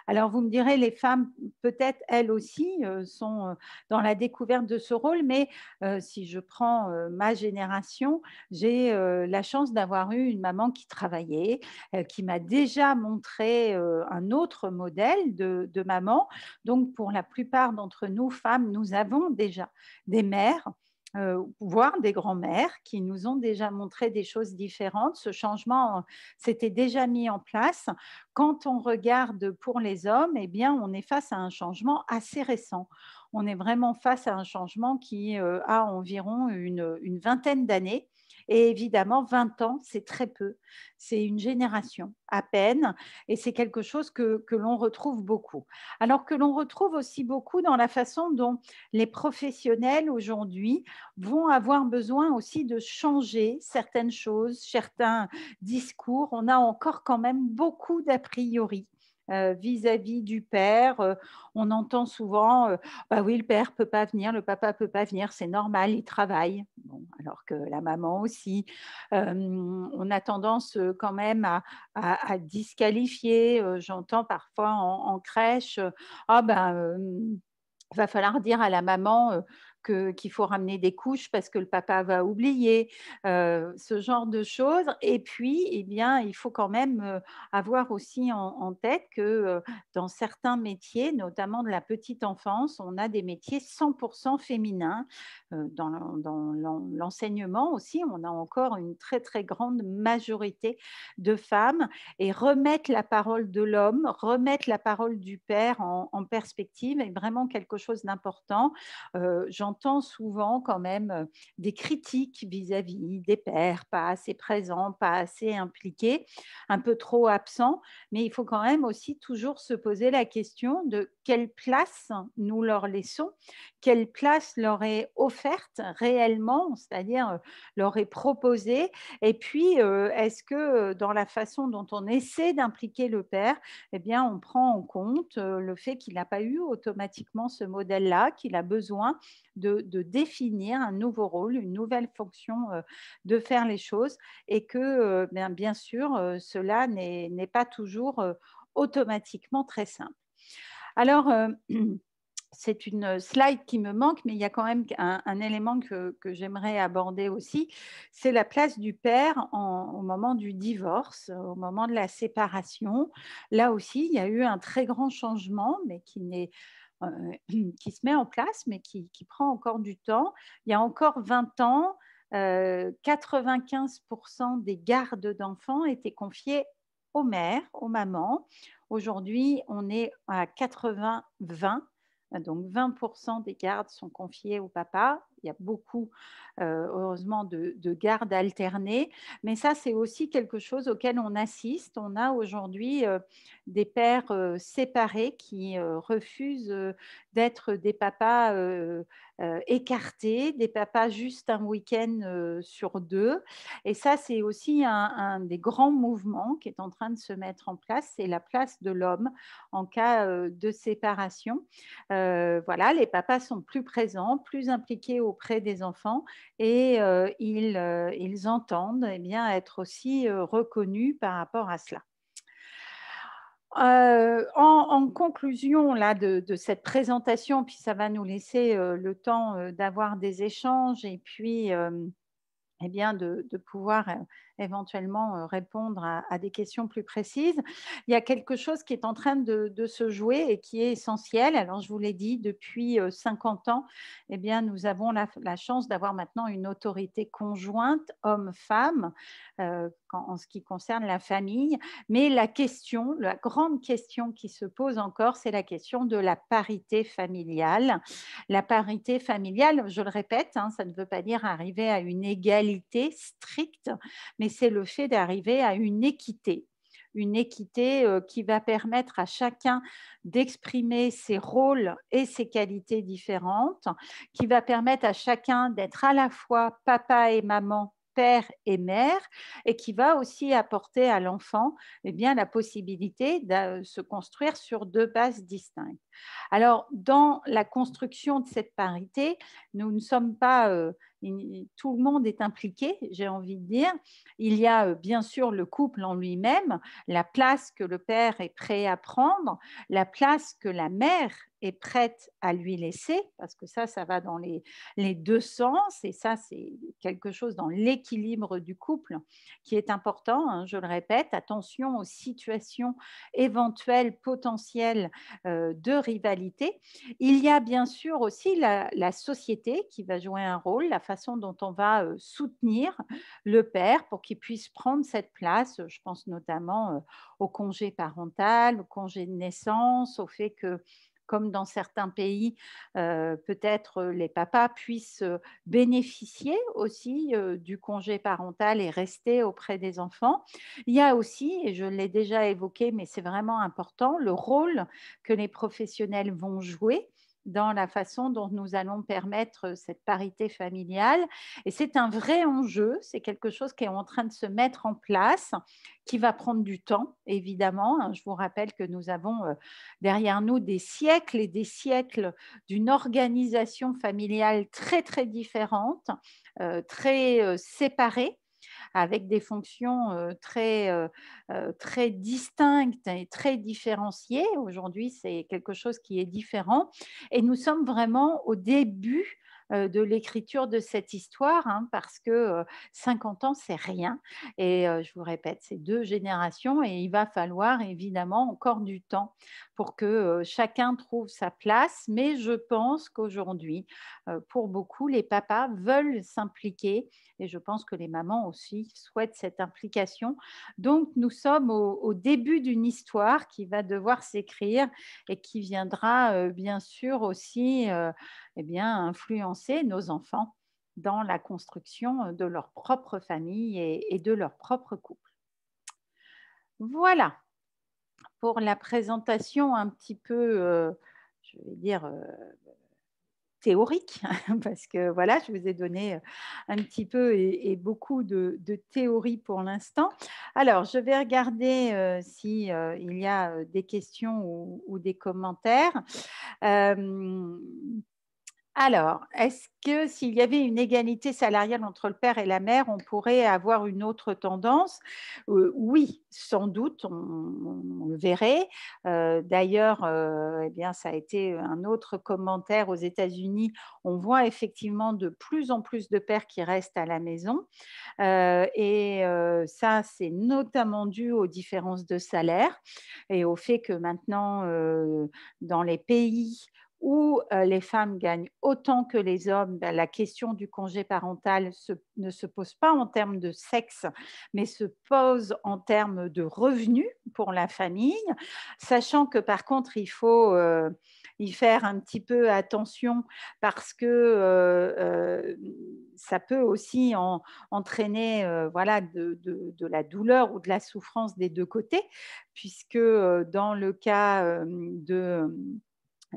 Alors vous me direz, les femmes, peut-être elles aussi, euh, sont euh, dans la découverte de ce rôle, mais euh, si je prends ma génération, j'ai la chance d'avoir eu une maman qui travaillait, qui m'a déjà montré un autre modèle de maman. Donc pour la plupart d'entre nous, femmes, nous avons déjà des mères euh, voire des grands-mères qui nous ont déjà montré des choses différentes. Ce changement s'était déjà mis en place. Quand on regarde pour les hommes, eh bien, on est face à un changement assez récent. On est vraiment face à un changement qui euh, a environ une vingtaine d'années et évidemment, 20 ans, c'est très peu. C'est une génération à peine. Et c'est quelque chose que, que l'on retrouve beaucoup. Alors que l'on retrouve aussi beaucoup dans la façon dont les professionnels aujourd'hui vont avoir besoin aussi de changer certaines choses, certains discours. On a encore quand même beaucoup d'a priori euh, vis-à-vis du père. Euh, on entend souvent, euh, bah oui, le père peut pas venir, le papa peut pas venir, c'est normal, il travaille. alors que la maman aussi. on a tendance quand même à, disqualifier. J'entends parfois en, crèche, ah ben va falloir dire à la maman, qu'il faut ramener des couches parce que le papa va oublier, euh, ce genre de choses. Et puis, et eh bien, il faut quand même euh, avoir aussi en, tête que euh, dans certains métiers, notamment de la petite enfance, on a des métiers 100% féminins. dans, dans l'enseignement aussi, on a encore une très très grande majorité de femmes. Et remettre la parole de l'homme, remettre la parole du père en, en perspective est vraiment quelque chose d'important. J'en entend souvent quand même euh, des critiques vis-à-vis -vis des pères, pas assez présents, pas assez impliqués, un peu trop absents, mais il faut quand même aussi toujours se poser la question de quelle place nous leur laissons, quelle place leur est offerte réellement, c'est-à-dire euh, leur est proposée, et puis euh, est-ce que dans la façon dont on essaie d'impliquer le père, eh bien on prend en compte le fait qu'il n'a pas eu automatiquement ce modèle-là, qu'il a besoin de, définir un nouveau rôle, une nouvelle fonction euh, de faire les choses et que, euh, bien, sûr, euh, cela n'est pas toujours automatiquement très simple. Alors, [CLEARS THROAT] c'est une slide qui me manque, mais il y a quand même un, élément que, j'aimerais aborder aussi. C'est la place du père au moment du divorce, au moment de la séparation. Là aussi, il y a eu un très grand changement, mais qui n'est euh, [CLEARS THROAT] qui se met en place, mais qui, prend encore du temps. Il y a encore 20 ans, 95% euh, des gardes d'enfants étaient confiés aux mères, aux mamans. Aujourd'hui, on est à 80-20, donc 20% des gardes sont confiés au papa il y a beaucoup, euh, heureusement, de, gardes alternées. Mais ça, c'est aussi quelque chose auquel on assiste. On a aujourd'hui euh, des pères euh, séparés qui refusent d'être des papas écartés, des papas juste un week-end sur deux. Et ça, c'est aussi un, un, des grands mouvements qui est en train de se mettre en place. C'est la place de l'homme en cas de séparation. voilà, les papas sont plus présents, plus impliqués auprès des enfants et euh, ils, euh, ils, entendent et eh bien, être aussi euh, reconnus par rapport à cela. en, conclusion là, de, cette présentation, puis ça va nous laisser le temps d'avoir des échanges et puis eh bien de pouvoir éventuellement euh, répondre à, des questions plus précises. Il y a quelque chose qui est en train de, se jouer et qui est essentiel. Alors, je vous l'ai dit, depuis 50 euh, ans, eh bien, nous avons la, chance d'avoir maintenant une autorité conjointe homme-femme euh, en ce qui concerne la famille. Mais la question, la grande question qui se pose encore, c'est la question de la parité familiale. La parité familiale, je le répète, hein, ça ne veut pas dire arriver à une égalité stricte, mais c'est le fait d'arriver à une équité une équité euh, qui va permettre à chacun d'exprimer ses rôles et ses qualités différentes, qui va permettre à chacun d'être à la fois papa et maman père et mère, et qui va aussi apporter à l'enfant eh bien, la possibilité de se construire sur deux bases distinctes. Alors, dans la construction de cette parité, nous ne sommes pas... Euh, tout le monde est impliqué, j'ai envie de dire. Il y a euh, bien sûr le couple en lui-même, la place que le père est prêt à prendre, la place que la mère est prête à lui laisser, parce que ça, ça va dans les, deux sens, et ça, c'est quelque chose dans l'équilibre du couple qui est important, hein, je le répète, attention aux situations éventuelles, potentielles euh, de de rivalité. Il y a bien sûr aussi la, la, société qui va jouer un rôle, la façon dont on va euh, soutenir le père pour qu'il puisse prendre cette place. Je pense notamment euh, au congé parental, au congé de naissance, au fait que comme dans certains pays, euh, peut-être euh, les papas puissent euh, bénéficier aussi du congé parental et rester auprès des enfants. Il y a aussi, et je l'ai déjà évoqué, mais c'est vraiment important, le rôle que les professionnels vont jouer dans la façon dont nous allons permettre euh, cette parité familiale. Et c'est un vrai enjeu, c'est quelque chose qui est en train de se mettre en place, qui va prendre du temps, évidemment. Hein. Je vous rappelle que nous avons euh, derrière nous des siècles et des siècles d'une organisation familiale très, très différente, euh, très séparée avec des fonctions très, très distinctes et très différenciées. Aujourd'hui, c'est quelque chose qui est différent. Et nous sommes vraiment au début euh, de l'écriture de cette histoire, hein, parce que 50 euh, ans, c'est rien. Et euh, je vous répète, c'est deux générations et il va falloir évidemment encore du temps pour que chacun trouve sa place. Mais je pense qu'aujourd'hui, pour beaucoup, les papas veulent s'impliquer et je pense que les mamans aussi souhaitent cette implication. Donc, nous sommes au, début d'une histoire qui va devoir s'écrire et qui viendra bien sûr aussi eh bien, influencer nos enfants dans la construction euh, de leur propre famille et, de leur propre couple. Voilà pour la présentation un petit peu, euh, je vais dire, euh, théorique, [LAUGHS] parce que voilà, je vous ai donné un petit peu et, beaucoup de, théorie pour l'instant. Alors, je vais regarder s'il si, il y a des questions ou, des commentaires. Alors, est-ce que s'il y avait une égalité salariale entre le père et la mère, on pourrait avoir une autre tendance euh, Oui, sans doute, on, le verrait. Euh, d'ailleurs, euh, eh bien, ça a été un autre commentaire aux États-Unis. On voit effectivement de plus en plus de pères qui restent à la maison, et ça, c'est notamment dû aux différences de salaire et au fait que maintenant, dans les pays où euh, les femmes gagnent autant que les hommes, ben, la question du congé parental ne se pose pas en termes de sexe, mais se pose en termes de revenus pour la famille, sachant que par contre, il faut euh, y faire un petit peu attention parce que euh, ça peut aussi entraîner voilà, de, la douleur ou de la souffrance des deux côtés, puisque dans le cas de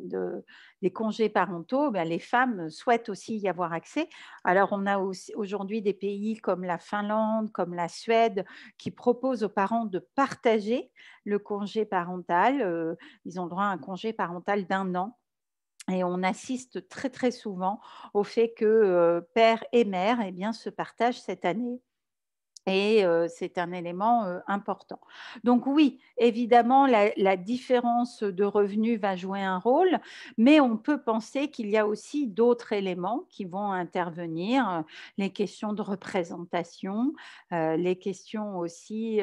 de, des congés parentaux, ben, les femmes souhaitent aussi y avoir accès. Alors, on a aujourd'hui des pays comme la Finlande, comme la Suède, qui proposent aux parents de partager le congé parental. Euh, ils ont droit à un congé parental d'un an. Et on assiste très très souvent au fait que euh, père et mère eh bien, se partagent cette année et c'est un élément important. Donc oui, évidemment, la, différence de revenus va jouer un rôle, mais on peut penser qu'il y a aussi d'autres éléments qui vont intervenir, les questions de représentation, les questions aussi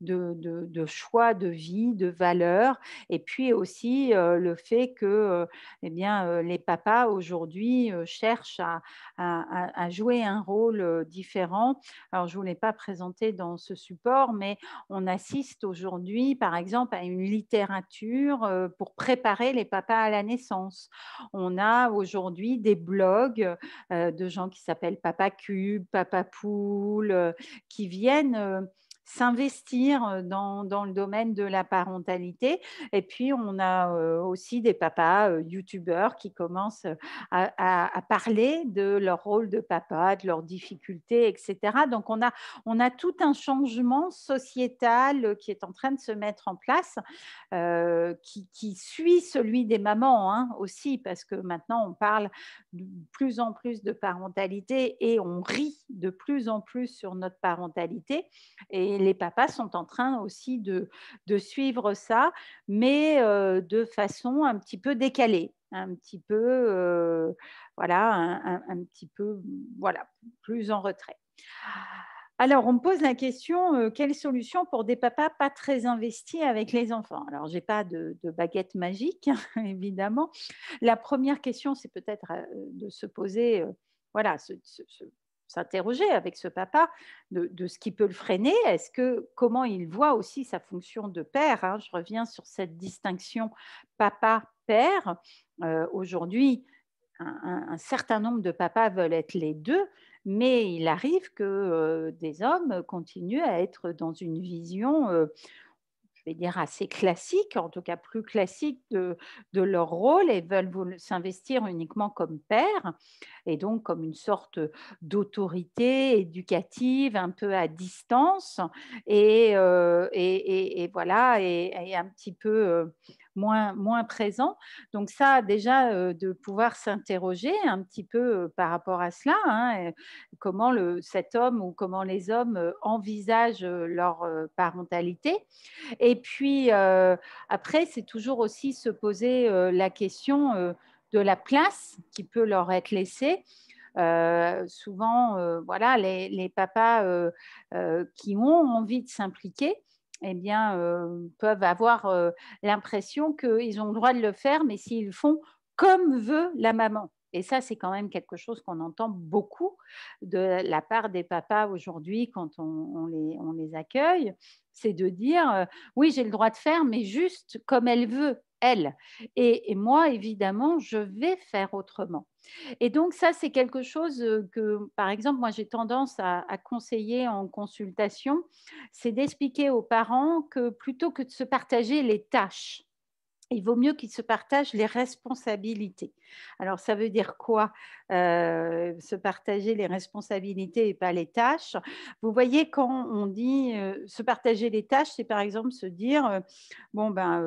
de, choix de vie, de valeur, et puis aussi le fait que eh bien, les papas aujourd'hui cherchent à, à, jouer un rôle différent. Alors, je ne vous l'ai pas présenté dans ce support, mais on assiste aujourd'hui, par exemple, à une littérature pour préparer les papas à la naissance. On a aujourd'hui des blogs de gens qui s'appellent Papa Cube, Papa Poule, qui viennent s'investir dans, dans, le domaine de la parentalité. Et puis, on a aussi des papas youtubeurs qui commencent à, à, parler de leur rôle de papa, de leurs difficultés, etc. Donc, on a, on a tout un changement sociétal qui est en train de se mettre en place, qui, qui, suit celui des mamans hein, aussi, parce que maintenant, on parle de plus en plus de parentalité et on rit de plus en plus sur notre parentalité. Et les papas sont en train aussi de, suivre ça, mais euh, de façon un petit peu décalée, un petit peu, euh, voilà, un, petit peu, voilà, plus en retrait. Alors, on me pose la question, quelles euh, quelle solution pour des papas pas très investis avec les enfants Alors, je n'ai pas de, baguette magique, [LAUGHS] évidemment. La première question, c'est peut-être de se poser, voilà, ce s'interroger avec ce papa de, ce qui peut le freiner. Est-ce que comment il voit aussi sa fonction de père hein? Je reviens sur cette distinction papa-père. Euh, aujourd'hui, un, certain nombre de papas veulent être les deux, mais il arrive que euh, des hommes continuent à être dans une vision euh, dire, assez classique, en tout cas plus classique de, de leur rôle et veulent s'investir uniquement comme père et donc comme une sorte d'autorité éducative un peu à distance et, euh, et, et, et voilà, et, un petit peu euh, moins, présent, Donc ça, déjà, euh, de pouvoir s'interroger un petit peu euh, par rapport à cela, hein, comment le, cet homme ou comment les hommes euh, envisagent leur parentalité. Et puis, après, c'est toujours aussi se poser la question de la place qui peut leur être laissée. souvent, voilà, les, papas qui ont envie de s'impliquer eh bien, euh, peuvent avoir euh, l'impression qu'ils ont le droit de le faire, mais s'ils font comme veut la maman. Et ça, c'est quand même quelque chose qu'on entend beaucoup de la part des papas aujourd'hui quand on, les, accueille, c'est de dire, euh, oui, j'ai le droit de faire, mais juste comme elle veut, elle. et moi, évidemment, je vais faire autrement. Et donc ça, c'est quelque chose que, par exemple, moi, j'ai tendance à, conseiller en consultation, c'est d'expliquer aux parents que plutôt que de se partager les tâches, il vaut mieux qu'ils se partagent les responsabilités. Alors, ça veut dire quoi euh, se partager les responsabilités et pas les tâches. Vous voyez, quand on dit euh, se partager les tâches, c'est par exemple se dire, euh, bon, ben,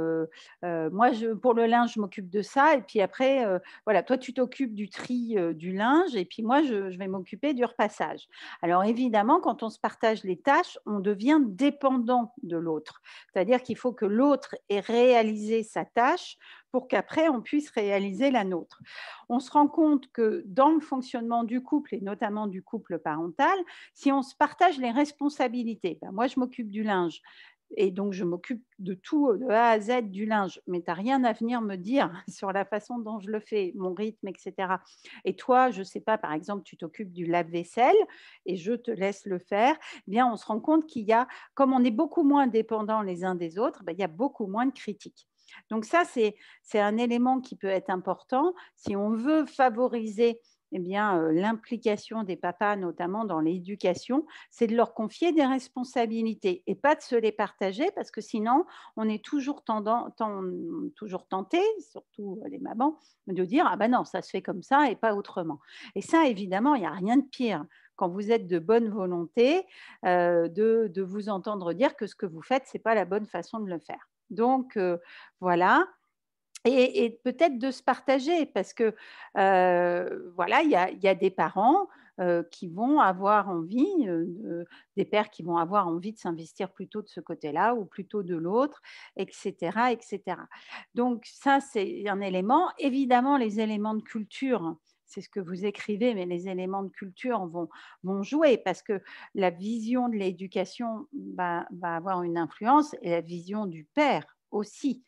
moi, pour le linge, je m'occupe de ça, et puis après, voilà, toi, tu t'occupes du tri du linge, et puis moi, je, je vais m'occuper du repassage. Alors évidemment, quand on se partage les tâches, on devient dépendant de l'autre. C'est-à-dire qu'il faut que l'autre ait réalisé sa tâche pour qu'après on puisse réaliser la nôtre. On se rend compte que dans le fonctionnement du couple et notamment du couple parental, si on se partage les responsabilités, ben, moi je m'occupe du linge, et donc je m'occupe de tout, de A à Z du linge, mais tu n'as rien à venir me dire [LAUGHS] sur la façon dont je le fais, mon rythme, etc. Et toi, je ne sais pas, par exemple, tu t'occupes du lave-vaisselle et je te laisse le faire, eh bien on se rend compte qu'il y a, comme on est beaucoup moins dépendants les uns des autres, ben, il y a beaucoup moins de critiques. Donc ça, c'est un élément qui peut être important si on veut favoriser eh bien, euh, l'implication des papas, notamment dans l'éducation, c'est de leur confier des responsabilités et pas de se les partager parce que sinon, on est toujours, toujours tenté, surtout euh, les mamans, de dire Ah ben non, ça se fait comme ça et pas autrement. Et ça, évidemment, il n'y a rien de pire quand vous êtes de bonne volonté euh, de, de, vous entendre dire que ce que vous faites, ce n'est pas la bonne façon de le faire. Donc, euh, voilà. Et, peut-être de se partager parce que, euh, voilà, il y, a, des parents euh, qui vont avoir envie, des pères qui vont avoir envie de s'investir plutôt de ce côté-là ou plutôt de l'autre, etc., etc. Donc ça, c'est un élément. Évidemment, les éléments de culture c'est ce que vous écrivez, mais les éléments de culture vont, jouer parce que la vision de l'éducation va, avoir une influence et la vision du père aussi.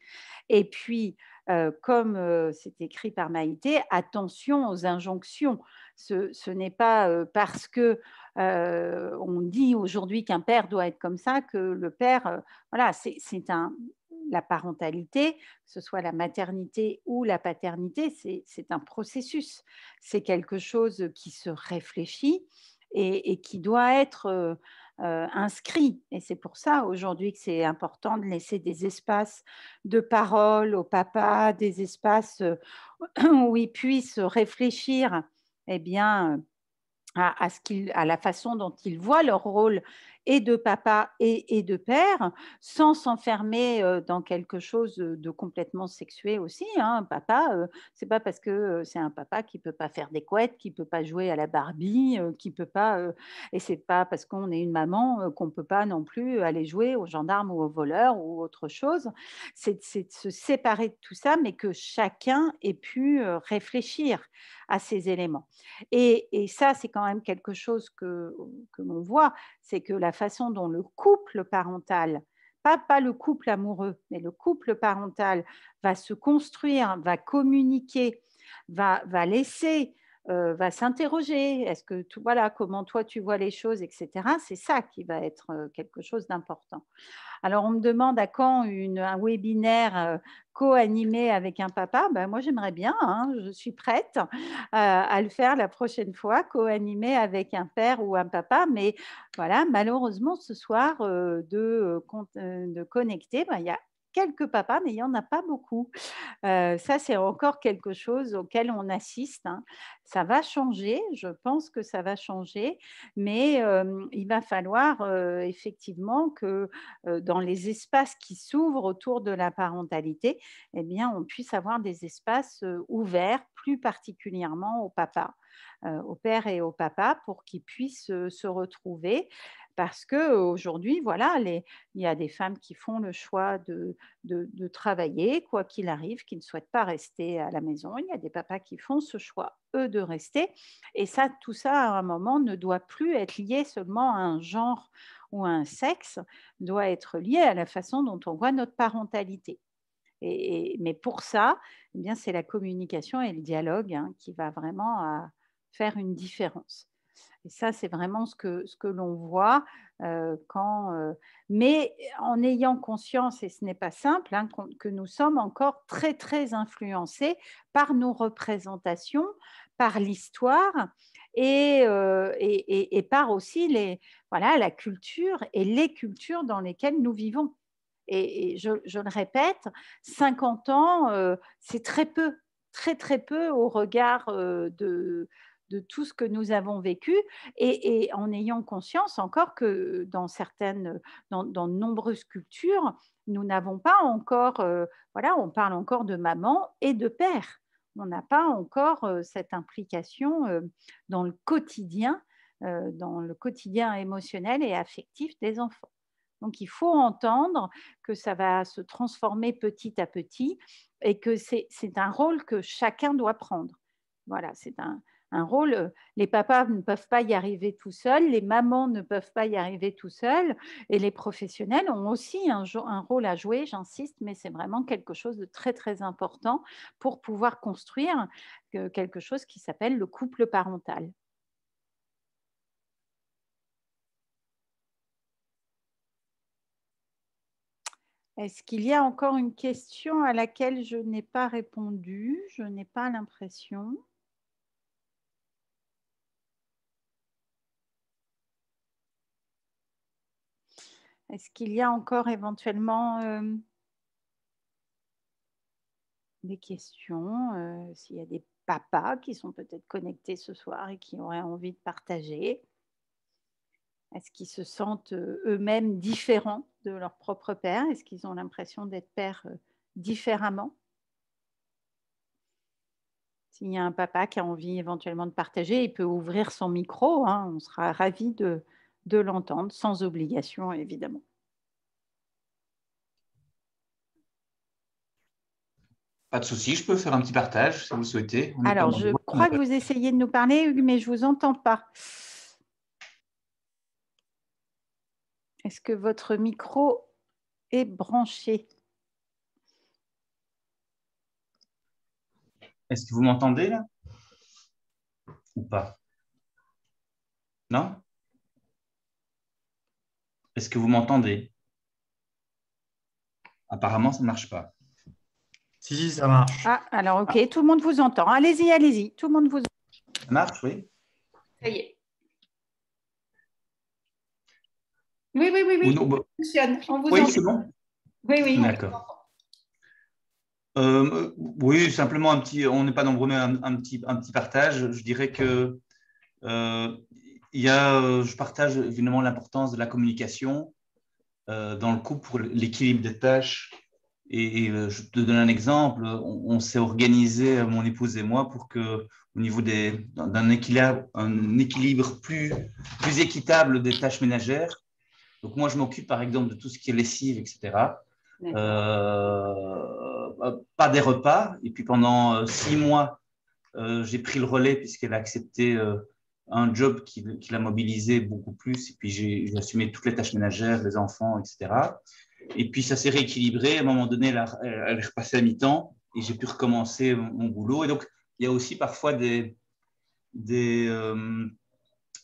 Et puis, euh, comme euh, c'est écrit par Maïté, attention aux injonctions. Ce, n'est pas euh, parce que on dit aujourd'hui qu'un père doit être comme ça que le père, voilà, c'est un, la parentalité, que ce soit la maternité ou la paternité, c'est un processus, c'est quelque chose qui se réfléchit et, qui doit être euh, euh, inscrit. Et c'est pour ça aujourd'hui que c'est important de laisser des espaces de parole au papa, des espaces euh, [CLEARS THROAT] où il puisse réfléchir et eh bien, à, à la façon dont ils voient leur rôle et de papa et, de père, sans s'enfermer euh, dans quelque chose de complètement sexué aussi. Hein. Papa, euh, c'est pas parce que euh, c'est un papa qui peut pas faire des couettes, qui peut pas jouer à la Barbie, qui peut pas, et c'est pas parce qu'on est une maman qu'on peut pas non plus aller jouer aux gendarmes ou aux voleurs ou autre chose. C'est de se séparer de tout ça, mais que chacun ait pu réfléchir à ces éléments. Et, et ça, c'est quand même quelque chose que, que l'on voit, c'est que la façon dont le couple parental pas, le couple amoureux, mais le couple parental va se construire, va communiquer, va, va laisser va s'interroger. Est-ce que voilà comment toi tu vois les choses, etc. C'est ça qui va être quelque chose d'important. Alors on me demande à quand une, un webinaire co-animé avec un papa. Ben, moi j'aimerais bien, hein, je suis prête à le faire la prochaine fois, co-animé avec un père ou un papa. Mais voilà, malheureusement ce soir de, de connecter, ben, il y a quelques papas, mais il n'y en a pas beaucoup. Euh, ça, c'est encore quelque chose auquel on assiste. Hein. Ça va changer, je pense que ça va changer, mais euh, il va falloir euh, effectivement que dans les espaces qui s'ouvrent autour de la parentalité, eh bien, on puisse avoir des espaces ouverts, plus particulièrement aux papas aux pères et aux papas pour qu'ils puissent se retrouver parce qu'aujourd'hui, voilà, il y a des femmes qui font le choix de, travailler, quoi qu'il arrive, qui ne souhaitent pas rester à la maison. Il y a des papas qui font ce choix, eux, de rester. Et ça, tout ça, à un moment, ne doit plus être lié seulement à un genre ou à un sexe, doit être lié à la façon dont on voit notre parentalité. mais pour ça, eh bien, c'est la communication et le dialogue hein, qui va vraiment euh, faire une différence. Et ça, c'est vraiment ce que, ce que l'on voit euh, quand. Euh, mais en ayant conscience, et ce n'est pas simple, hein, que nous sommes encore très, très influencés par nos représentations, par l'histoire euh, et, par aussi les, voilà, la culture et les cultures dans lesquelles nous vivons. Et, je, le répète, 50 ans, c'est très peu, très, très peu au regard de de tout ce que nous avons vécu et, en ayant conscience encore que euh, dans certaines, euh, dans, nombreuses cultures, nous n'avons pas encore, euh, voilà, on parle encore de maman et de père. On n'a pas encore cette implication dans le quotidien, dans le quotidien émotionnel et affectif des enfants. Donc il faut entendre que ça va se transformer petit à petit et que c'est un rôle que chacun doit prendre. Voilà, c'est un, un rôle. Euh, les papas ne peuvent pas y arriver tout seuls, les mamans ne peuvent pas y arriver tout seuls, et les professionnels ont aussi un, un rôle à jouer, j'insiste, mais c'est vraiment quelque chose de très très important pour pouvoir construire euh, quelque chose qui s'appelle le couple parental. Est-ce qu'il y a encore une question à laquelle je n'ai pas répondu Je n'ai pas l'impression. Est-ce qu'il y a encore éventuellement euh, des questions euh, S'il y a des papas qui sont peut-être connectés ce soir et qui auraient envie de partager Est-ce qu'ils se sentent euh, eux-mêmes différents de leur propre père Est-ce qu'ils ont l'impression d'être pères différemment s'il y a un papa qui a envie éventuellement de partager, il peut ouvrir son micro. Hein. On sera ravis de, de l'entendre, sans obligation évidemment. Pas de souci, je peux faire un petit partage si vous le souhaitez. Alors, je crois que vous essayez de nous parler, mais je ne vous entends pas. Est-ce que votre micro est branché Est-ce que vous m'entendez là Ou pas Non est-ce que vous m'entendez Apparemment, ça ne marche pas. Si, si, ça marche. Ah, alors, OK, tout le monde vous entend. Allez-y, allez-y, tout le monde vous entend. Ça marche, oui Ça y est. Oui, oui, oui, oui, bah- fonctionne. On vous oui, c'est bon Oui, oui. D'accord. Euh, oui, simplement un petit, on n'est pas nombreux, mais un, petit, un petit partage. Je dirais que euh, il euh, je partage évidemment l'importance de la communication euh, dans le couple pour l'équilibre des tâches. Et, euh, je te donne un exemple. On, s'est organisé, mon épouse et moi, pour que au niveau d'un équilibre, un équilibre plus, plus équitable des tâches ménagères. Donc moi, je m'occupe par exemple de tout ce qui est lessive, etc. pas des repas. Et puis pendant six mois, j'ai pris le relais puisqu'elle a accepté un job qui, qui l'a mobilisé beaucoup plus. Et puis, j'ai assumé toutes les tâches ménagères, les enfants, etc. Et puis, ça s'est rééquilibré. À un moment donné, elle, elle est repassée à mi-temps et j'ai pu recommencer mon, boulot. Et donc, il y a aussi parfois des, des, euh,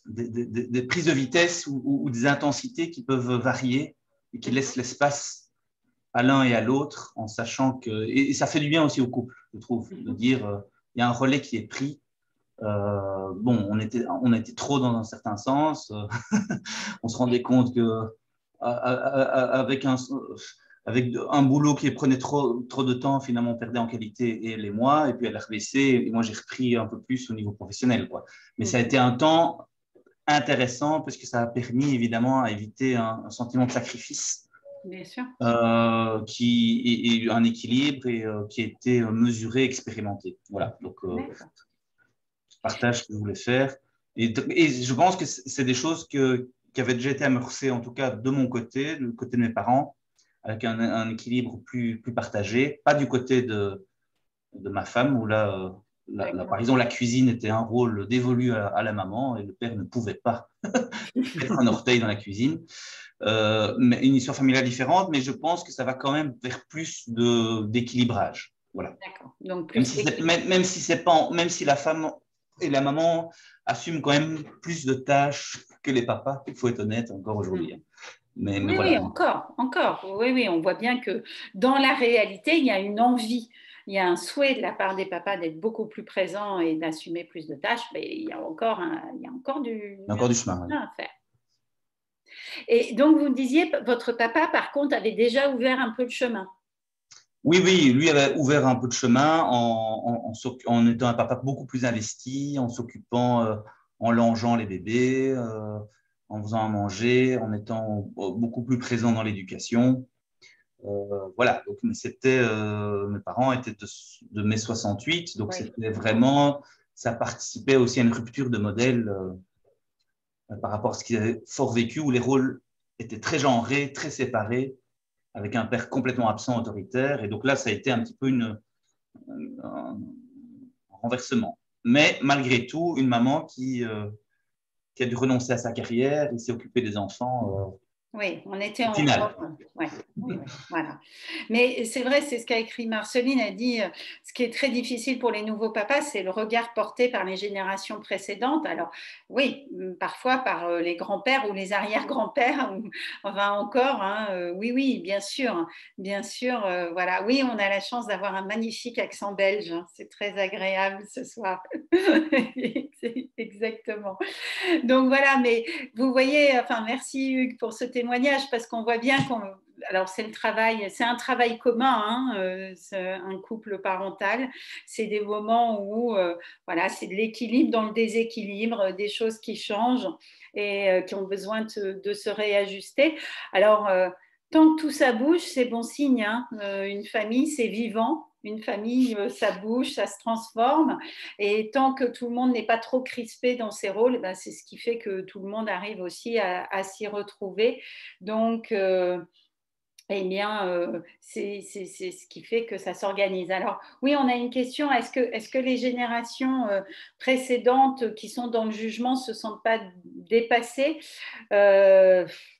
des, des, prises de vitesse ou, des intensités qui peuvent varier et qui laissent l'espace à l'un et à l'autre en sachant que. Et, ça fait du bien aussi au couple, je trouve, de mhm. dire euh, il y a un relais qui est pris euh, bon, on était, on était trop dans un certain sens. Euh, [LAUGHS] on se rendait compte que avec un, avec un boulot qui prenait trop, trop de temps, finalement, on perdait en qualité et les mois. Et puis elle a rebaissé. et moi j'ai repris un peu plus au niveau professionnel. Quoi. Mais mm. ça a été un temps intéressant parce que ça a permis évidemment à éviter un, sentiment de sacrifice. Bien sûr. Euh, qui a eu un équilibre et qui a été mesuré, expérimenté. Voilà. Donc, partage ce que je voulais faire. Et, je pense que c'est des choses que, qui avaient déjà été amorcées, en tout cas de mon côté, du côté de mes parents, avec un, équilibre plus, plus partagé, pas du côté de, de ma femme, où là, euh, la, par exemple, la cuisine était un rôle dévolu à, la maman et le père ne pouvait pas [LAUGHS] mettre un orteil dans la cuisine. Euh, mais une histoire familiale différente, mais je pense que ça va quand même vers plus de d'équilibrage. Voilà. même si c'est pas, même si la femme et la maman assume quand même plus de tâches que les papas, il faut être honnête encore aujourd'hui. Hein. Mais, oui, encore, encore. Oui, oui, on voit bien que dans la réalité, il y a une envie il y a un souhait de la part des papas d'être beaucoup plus présents et d'assumer plus de tâches, mais il y a encore, il y encore du, chemin à faire. Et donc, vous me disiez, votre papa, par contre, avait déjà ouvert un peu le chemin. Oui, oui, lui avait ouvert un peu de chemin en, étant un papa beaucoup plus investi, en s'occupant, euh, en longeant les bébés, euh, en faisant à manger, en étant euh, beaucoup plus présent dans l'éducation. voilà, donc c'était, mes parents étaient de, mai 68, donc c'était vraiment, ça participait aussi à une rupture de modèle par rapport à ce qu'ils avaient fort vécu, où les rôles étaient très genrés, très séparés avec un père complètement absent, autoritaire. Et donc là, ça a été un petit peu euh, un renversement. Mais malgré tout, une maman qui, euh, qui a dû renoncer à sa carrière et s'est occupée des enfants euh, oui, on était en europe. voilà. Mais c'est vrai, c'est ce qu'a écrit Marceline. Elle dit euh, ce qui est très difficile pour les nouveaux papas, c'est le regard porté par les générations précédentes. Alors, oui, mm, parfois par euh, les grands-pères ou les arrière-grands-pères, enfin encore, hein, euh, oui, oui, bien sûr, bien sûr. voilà, oui, on a la chance d'avoir un magnifique accent belge. Hein, c'est très agréable ce soir. [LAUGHS] Exactement. Donc voilà, mais vous voyez, enfin, merci Hugues pour ce témoignage témoignage parce qu'on voit bien qu'on. Alors c'est le travail, c'est un travail commun, hein, euh, un couple parental. C'est des moments où euh, voilà, c'est de l'équilibre dans le déséquilibre, euh, des choses qui changent et qui ont besoin de, se réajuster. Alors tant que tout ça bouge, c'est bon signe. Hein. une famille, c'est vivant, une famille, euh, ça bouge, ça se transforme. Et tant que tout le monde n'est pas trop crispé dans ses rôles, eh ben, c'est ce qui fait que tout le monde arrive aussi à, s'y retrouver. Donc, et euh, eh bien, euh, c'est ce qui fait que ça s'organise. Alors, oui, on a une question. Est-ce que, les générations précédentes qui sont dans le jugement se sentent pas dépassées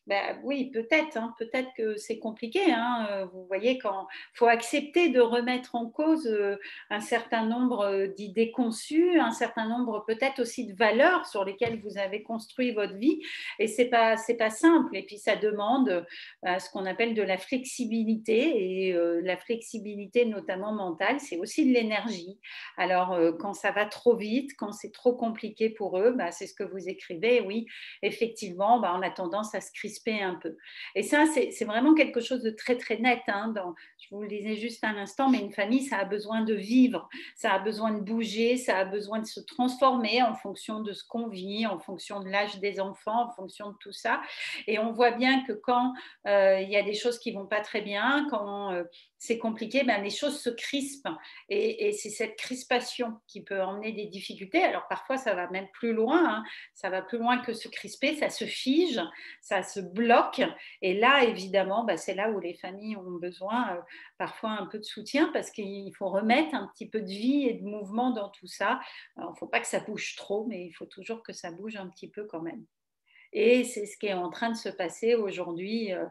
ben oui, peut-être, hein, peut-être que c'est compliqué. Hein, euh, vous voyez, quand faut accepter de remettre en cause euh, un certain nombre euh, d'idées conçues, un certain nombre peut-être aussi de valeurs sur lesquelles vous avez construit votre vie, et c'est pas pas simple. Et puis ça demande ce qu'on appelle de la flexibilité et la flexibilité notamment mentale, c'est aussi de l'énergie. Alors quand ça va trop vite, quand c'est trop compliqué pour eux, ben, c'est ce que vous écrivez. Oui, effectivement, ben, on a tendance à se créer un peu. Et ça, c'est vraiment quelque chose de très, très net. Hein, dans, je vous le disais juste un instant, mais une famille, ça a besoin de vivre, ça a besoin de bouger, ça a besoin de se transformer en fonction de ce qu'on vit, en fonction de l'âge des enfants, en fonction de tout ça. Et on voit bien que quand euh, il y a des choses qui vont pas très bien, quand euh, c'est compliqué, ben, les choses se crispent. Et, c'est cette crispation qui peut emmener des difficultés. Alors parfois, ça va même plus loin. Hein. Ça va plus loin que se crisper, ça se fige, ça se bloque. Et là, évidemment, bah, c'est là où les familles ont besoin euh, parfois un peu de soutien parce qu'il faut remettre un petit peu de vie et de mouvement dans tout ça. Il ne faut pas que ça bouge trop, mais il faut toujours que ça bouge un petit peu quand même. Et c'est ce qui est en train de se passer aujourd'hui euh,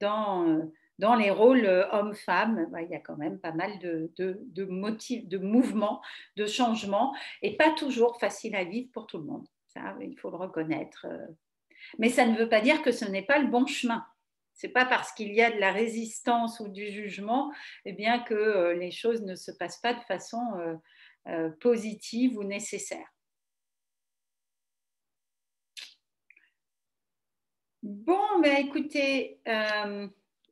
dans, euh, dans les rôles hommes femme bah, Il y a quand même pas mal de, de, de motifs, de mouvements, de changements, et pas toujours facile à vivre pour tout le monde. Ça, il faut le reconnaître. Mais ça ne veut pas dire que ce n'est pas le bon chemin. n'est pas parce qu'il y a de la résistance ou du jugement eh bien, que euh, les choses ne se passent pas de façon euh, euh, positive ou nécessaire. Bon, mais ben, écoutez,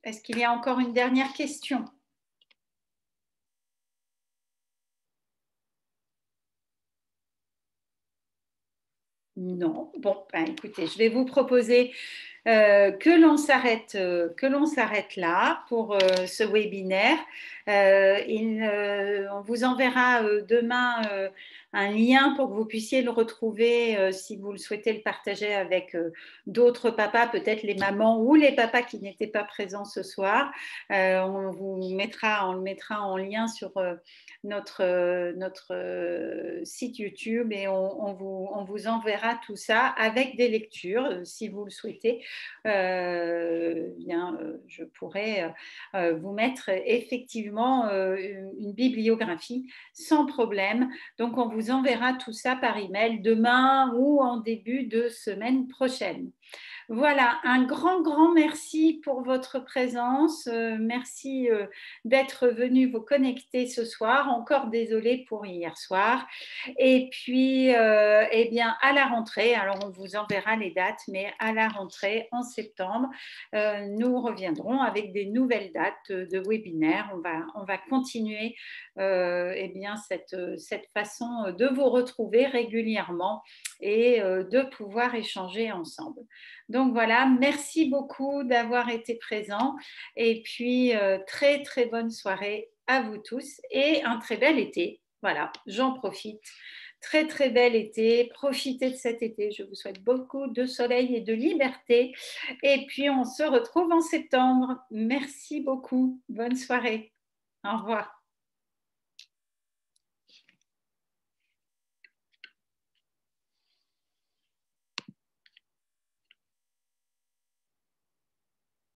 est-ce qu'il y a encore une dernière question Non. Bon, ben, écoutez, je vais vous proposer euh, euh, que l'on s'arrête, là pour euh, ce webinaire. on vous enverra demain un lien pour que vous puissiez le retrouver euh, si vous le souhaitez le partager avec euh, d'autres papas, peut-être les mamans ou les papas qui n'étaient pas présents ce soir. Euh, on vous mettra, on le mettra en lien sur notre, notre site YouTube et on, vous, on, vous, enverra tout ça avec des lectures si vous le souhaitez. bien, je pourrais vous mettre effectivement une bibliographie sans problème. Donc on vous vous enverra tout ça par email demain ou en début de semaine prochaine. Voilà, un grand, grand merci pour votre présence. Euh, merci euh, d'être venu vous connecter ce soir. Encore désolé pour hier soir. Et puis, euh, eh bien, à la rentrée, alors on vous enverra les dates, mais à la rentrée en septembre, nous reviendrons avec des nouvelles dates de webinaire. On va, on va continuer eh bien, cette, cette façon de vous retrouver régulièrement et de pouvoir échanger ensemble. Donc voilà, merci beaucoup d'avoir été présent et puis euh, très très bonne soirée à vous tous et un très bel été. Voilà, j'en profite. Très très bel été, profitez de cet été. Je vous souhaite beaucoup de soleil et de liberté. Et puis on se retrouve en septembre. Merci beaucoup. Bonne soirée. Au revoir.